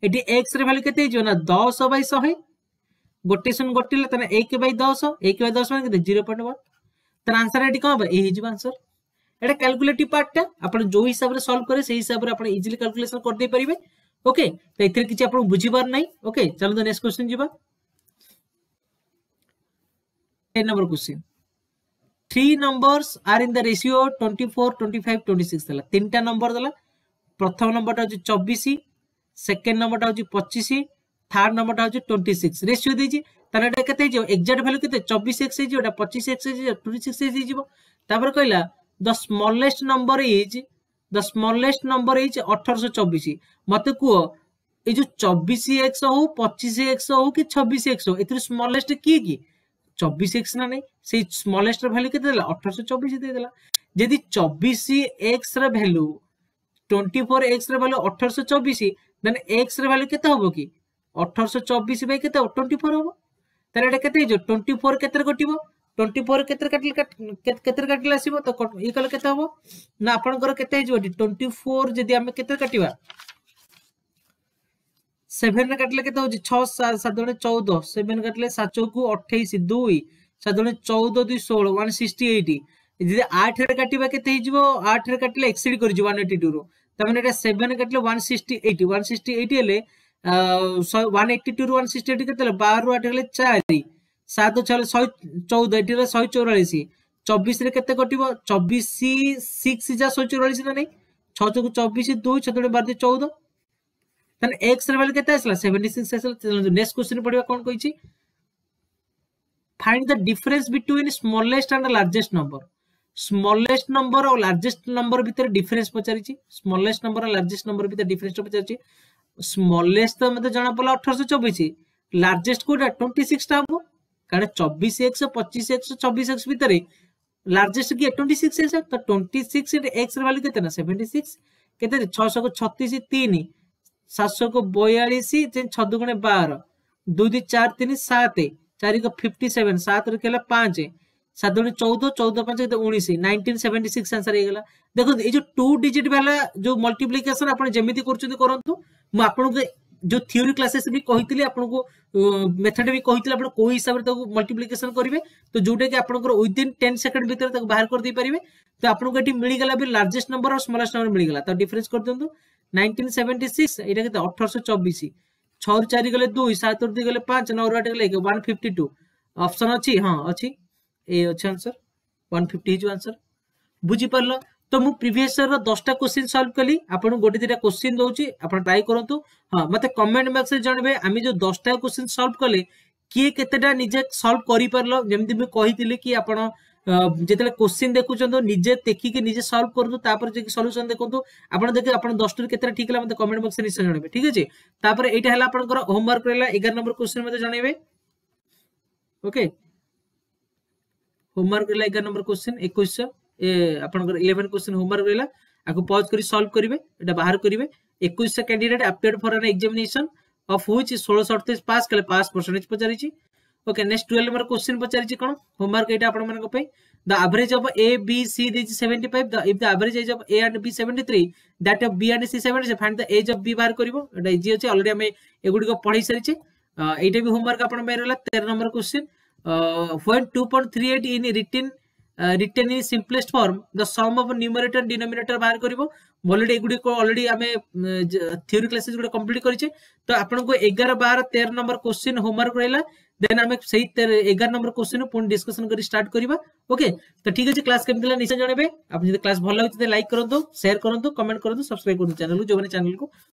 ଏଠି ଏକ୍ସର ଭ୍ୟାଲୁ କେତେ ହେଇଯିବ ନା ଦଶ ବାଇ ଶହେ ଗୋଟେ ଶୂନ ଗୋଟିଲା ତାହେଲେ ଏକ ବାଇ ଦଶ ଏକ ବାଇ ଦଶ ମାନେ କେତେ ଜିରୋ ପଏଣ୍ଟ ୱାନ୍ ତାହେଲେ ଆନ୍ସର ଏଠି କଣ ହବ ଏଇ ହେଇଯିବ ଆନ୍ସର এটা ক্যালকুলেটিভ পার্টটা আপনার যে হিসাবে সলভ করে সেই হিসাবে আপনার ইজিলি ক্যালকুলেশন করে পারবে ওকে তো এতে কিছু আপনার বুঝিবার নাই ওকে চলো তো নেক্সট কোশ্চেন যা ten number question three numbers are in the ratio twenty four twenty five তিনটা নম্বর দেলা প্রথম নম্বরটা হচ্ছে চব্বিশ সেকেন্ড নম্বরটা হচ্ছে পঁচিশ থার্ড নম্বরটা হচ্ছে টোয়েন্টি সিক্স রেসিও দিয়েছি তাহলে এটা কেতে হয়ে যাব এক্সাক্ট ভ্যালু কেতে চব্বিশ এক্স হয়ে যাব এটা পঁচিশ এক্স হয়ে যাব টোয়েন্টি সিক্স এক্স হয়ে যাব তারপরে কহিলা the smallest number is the smallest number is अठारह चौबीस मत कह ये जो चौबीस एक्स हो पचिश एक्स हो कि छब्बीस एक्स हो ए स्मलेस्ट किए कि चौबीस एक्स ना नहीं से स्मलेस्ट भैल्यू के अठारह चौबीस देदेला जदि चौबीस x value twenty four x value अठरश चौबीस देन एक्स रैल्यू के हम कि बै के ट्वेंटी फोर हम तेल ट्वेंटी फोर कत ट्वेंटी फोर केटिले कटिले के आपंकर ट्वेंटी फोर जी केटा सेभेन काटिले के छाधारण चौदह सेभेन काटिले सात चौक अठाई दुई साधारण चौदह दुई षोल वन सिक्सटी एट आठ रे काटा के आठ रे काटिले एक्सीड कर टू रु सेभेन काटिले one sixty eight one sixty eight हेल्ले वन एट्टी टू रू वन सिक्सटी एट के बार रू आठ गले ସାତ ଛଅ ଶହେ ଚଉଦ ଏଠିରେ ଶହେ ଚଉରାଳିଶ ଚବିଶରେ କେତେ କଟିବ ଚବିଶ ସିକ୍ସ ଯା ଶହେ ଚଉରାଳିଶ ନା ନାହିଁ ଛଅ ଚଉକୁ ଚବିଶ ଦୁଇ ଛତୋଟି ବାର ଦୁଇ ଚଉଦ ତାହେଲେ ଏକ୍ସର ଭାଲ୍ୟୁ କେତେ ଆସିଲା ସେଭେଣ୍ଟି ସିକ୍ସ ଆସିଲା ଚାଲନ୍ତୁ ନେକ୍ସଟ କ୍ୱେଶ୍ଚିନ୍ ପଢିବା କ'ଣ କହିଛି find the difference between smallest and largest number smallest number ଆଉ ଲାର୍ଜେଷ୍ଟ ନମ୍ବର ଭିତରେ ଡିଫରେନ୍ସ ପଚାରିଛି ସ୍ମଲେଷ୍ଟ ନମ୍ବର ଆଉ ଲାର୍ଜେଷ୍ଟ ନମ୍ବର ଭିତରେ ଡିଫରେନ୍ସ ପଚାରିଛି ସ୍ମଲେଷ୍ଟ ତ ମୋତେ ଜଣାପଡ଼ିଲା ଅଠରଶହ ଚବିଶ ଲାର୍ଜେଷ୍ଟ କୋଉଟା ଟ୍ୱେଣ୍ଟି ସିକ୍ସଟା ହବ कारण चौबीस एक्स पच्चीस एक्स चौबीस एक्स भितर लार्जेस्ट किए ट्वेंटी सिक्स एक्स तो ट्वेंटी सिक्स एक्स रैल्यू के सेवेन्टी सिक्स के छःश को छतीस तीन सातश को बयालीस छदुगुणे बार दुई दुई चार तीन सात चार को फिफ्टी सेवेन सात रखा पाँच সাত দুই চৌদ চৌদ পাঁচ উনিশ নাইনটিন সেভেন্টি সিক্স আনসার হয়ে গেল দেখুন এই যে টু ডিজিট বালা যে মল্টিপ্লিকেসন আপনার যেমিতি করছেন করতু মু আপনাকে जो थीओरी क्लासेस भी कही आपको मेथड भी कही आपको हिसाब से मल्टीप्लिकेसन करेंगे तो जोटा कि आपको विदिन टेन सेकेंड भितर बाहर कर दे पारे तो आपको ये मिलगला भी लार्जेस्ट नंबर और स्मलेट नंबर मिलगला तो डिफरेन्स कर दिखाँ नाइंटीन सेवेन्टी सिक्स ये अठरश चबिश छ गले दुई सात रु गले पांच नौ रु गले एक वन फिफ्टी टू अप्सन अच्छी हाँ अच्छी ये अच्छे आंसर वन फिफ्टी आंसर बुझीपार তো ମୁଁ ପ୍ରିଭିୟସ୍ ଇୟର୍ର ଦଶଟା କୋଶ୍ଚିନ୍ ସଲ୍ଭ କଲି ଆପଣଙ୍କୁ ଗୋଟେ ଦୁଇଟା କୋଶ୍ଚିନ୍ ଦେଉଛି ଆପଣ ଟ୍ରାଏ କରନ୍ତୁ ହଁ ମୋତେ କମେଣ୍ଟ ବକ୍ସରେ ଜଣେଇବେ ଆମେ ଯେଉଁ ଦଶଟା କୋଶ୍ଚିନ୍ ସଲ୍ଭ କଲେ କିଏ କେତେଟା ନିଜେ ସଲ୍ଭ କରିପାରିଲ ଯେମିତି ମୁଁ କହିଥିଲି କି ଆପଣ ଯେତେବେଳେ କୋଶ୍ଚିନ୍ ଦେଖୁଛନ୍ତି ନିଜେ ଦେଖିକି ନିଜେ ସଲ୍ଭ କରନ୍ତୁ ତାପରେ ଯାଇକି ସଲ୍ୟୁସନ୍ ଦେଖନ୍ତୁ ଆପଣ ଦେଖି ଆପଣ ଦଶଟାରୁ କେତେଟା ଠିକ୍ ହେଲା ମୋତେ କମେଣ୍ଟ ବକ୍ସରେ ନିଶ୍ଚୟ ଜଣେଇବେ ଠିକ୍ ଅଛି ତାପରେ ଏଇଟା ହେଲା ଆପଣଙ୍କର ହୋମୱାର୍କ ରହିଲା ଏଗାର ନମ୍ବର କୋଶ୍ଚିନ୍ ମୋତେ ଜଣେଇବେ ଓକେ হোমওয়ার্ক হলো এগারো নম্বর কোশ্চেন একুশশো ଆପଣଙ୍କର ଇଲେଭେନ୍ କ୍ୱେଶ୍ଚନ୍ ହୋମୱାର୍କ ରହିଲା ଆକୁ ପଜ୍ କରି ସଲ୍ଭ କରିବେ ଏଇଟା ବାହାର କରିବେ ଏକୋଇଶଟା candidate appeared for an examination of which ଷୋଳଶହ ଅଠତିରିଶ ପାସ୍ କଲେ ପାସ୍ ପରସେଣ୍ଟେଜ୍ ପଚାରିଛି okay next twelve number question ପଚାରିଛି କ'ଣ ହୋମୱାର୍କ ଏଇଟା ଆପଣମାନଙ୍କ ପାଇଁ the average of A B C ଦେଇଛି seventy five the if the average age of A and B seventy three that of B and C seventy ସେ find the age of B ବାହାର କରିବ ଏଇଟା easy ଅଛି already ଆମେ ଏଗୁଡ଼ିକ ପଢ଼େଇ ସାରିଛେ ଏଇଟା ବି ହୋମୱାର୍କ ଆପଣଙ୍କ ପାଇଁ ରହିଲା ତେର number question one two point three eight in written written in simplest form the sum of numerator denominator ବାହାର କରିବ ଭଲରେ ଏଗୁଡ଼ିକ ଅଲରେଡି ଆମେ ଥିଓରି କ୍ଲାସେସ୍ ଗୁଡ଼ା କମ୍ପ୍ଲିଟ୍ କରିଛେ ତ ଆପଣଙ୍କୁ ଏଗାର ବାର ତେର ନମ୍ବର କୋଶ୍ଚିନ୍ ହୋମୱାର୍କ ରହିଲା ଦେନ୍ ଆମେ ସେଇ ଏଗାର ନମ୍ବର କୋଶ୍ଚିନ୍ ପୁଣି ଡିସ୍କସନ୍ କରି ଷ୍ଟାର୍ଟ କରିବା ଓକେ ତ ଠିକ୍ ଅଛି କ୍ଲାସ୍ କେମିତି ହେଲା ନିଶ୍ଚୟ ଜଣେଇବେ ଆପଣ ଯଦି କ୍ଲାସ୍ ଭଲ ଲାଗୁଛି ଲାଇକ୍ କରନ୍ତୁ ସେୟାର କରନ୍ତୁ କମେଣ୍ଟ କରନ୍ତୁ ସବସ୍କ୍ରାଇବ କରନ୍ତୁ ଚ୍ୟାନେଲକୁ ଯେଉଁମାନେ ଚ୍ୟାନେଲକୁ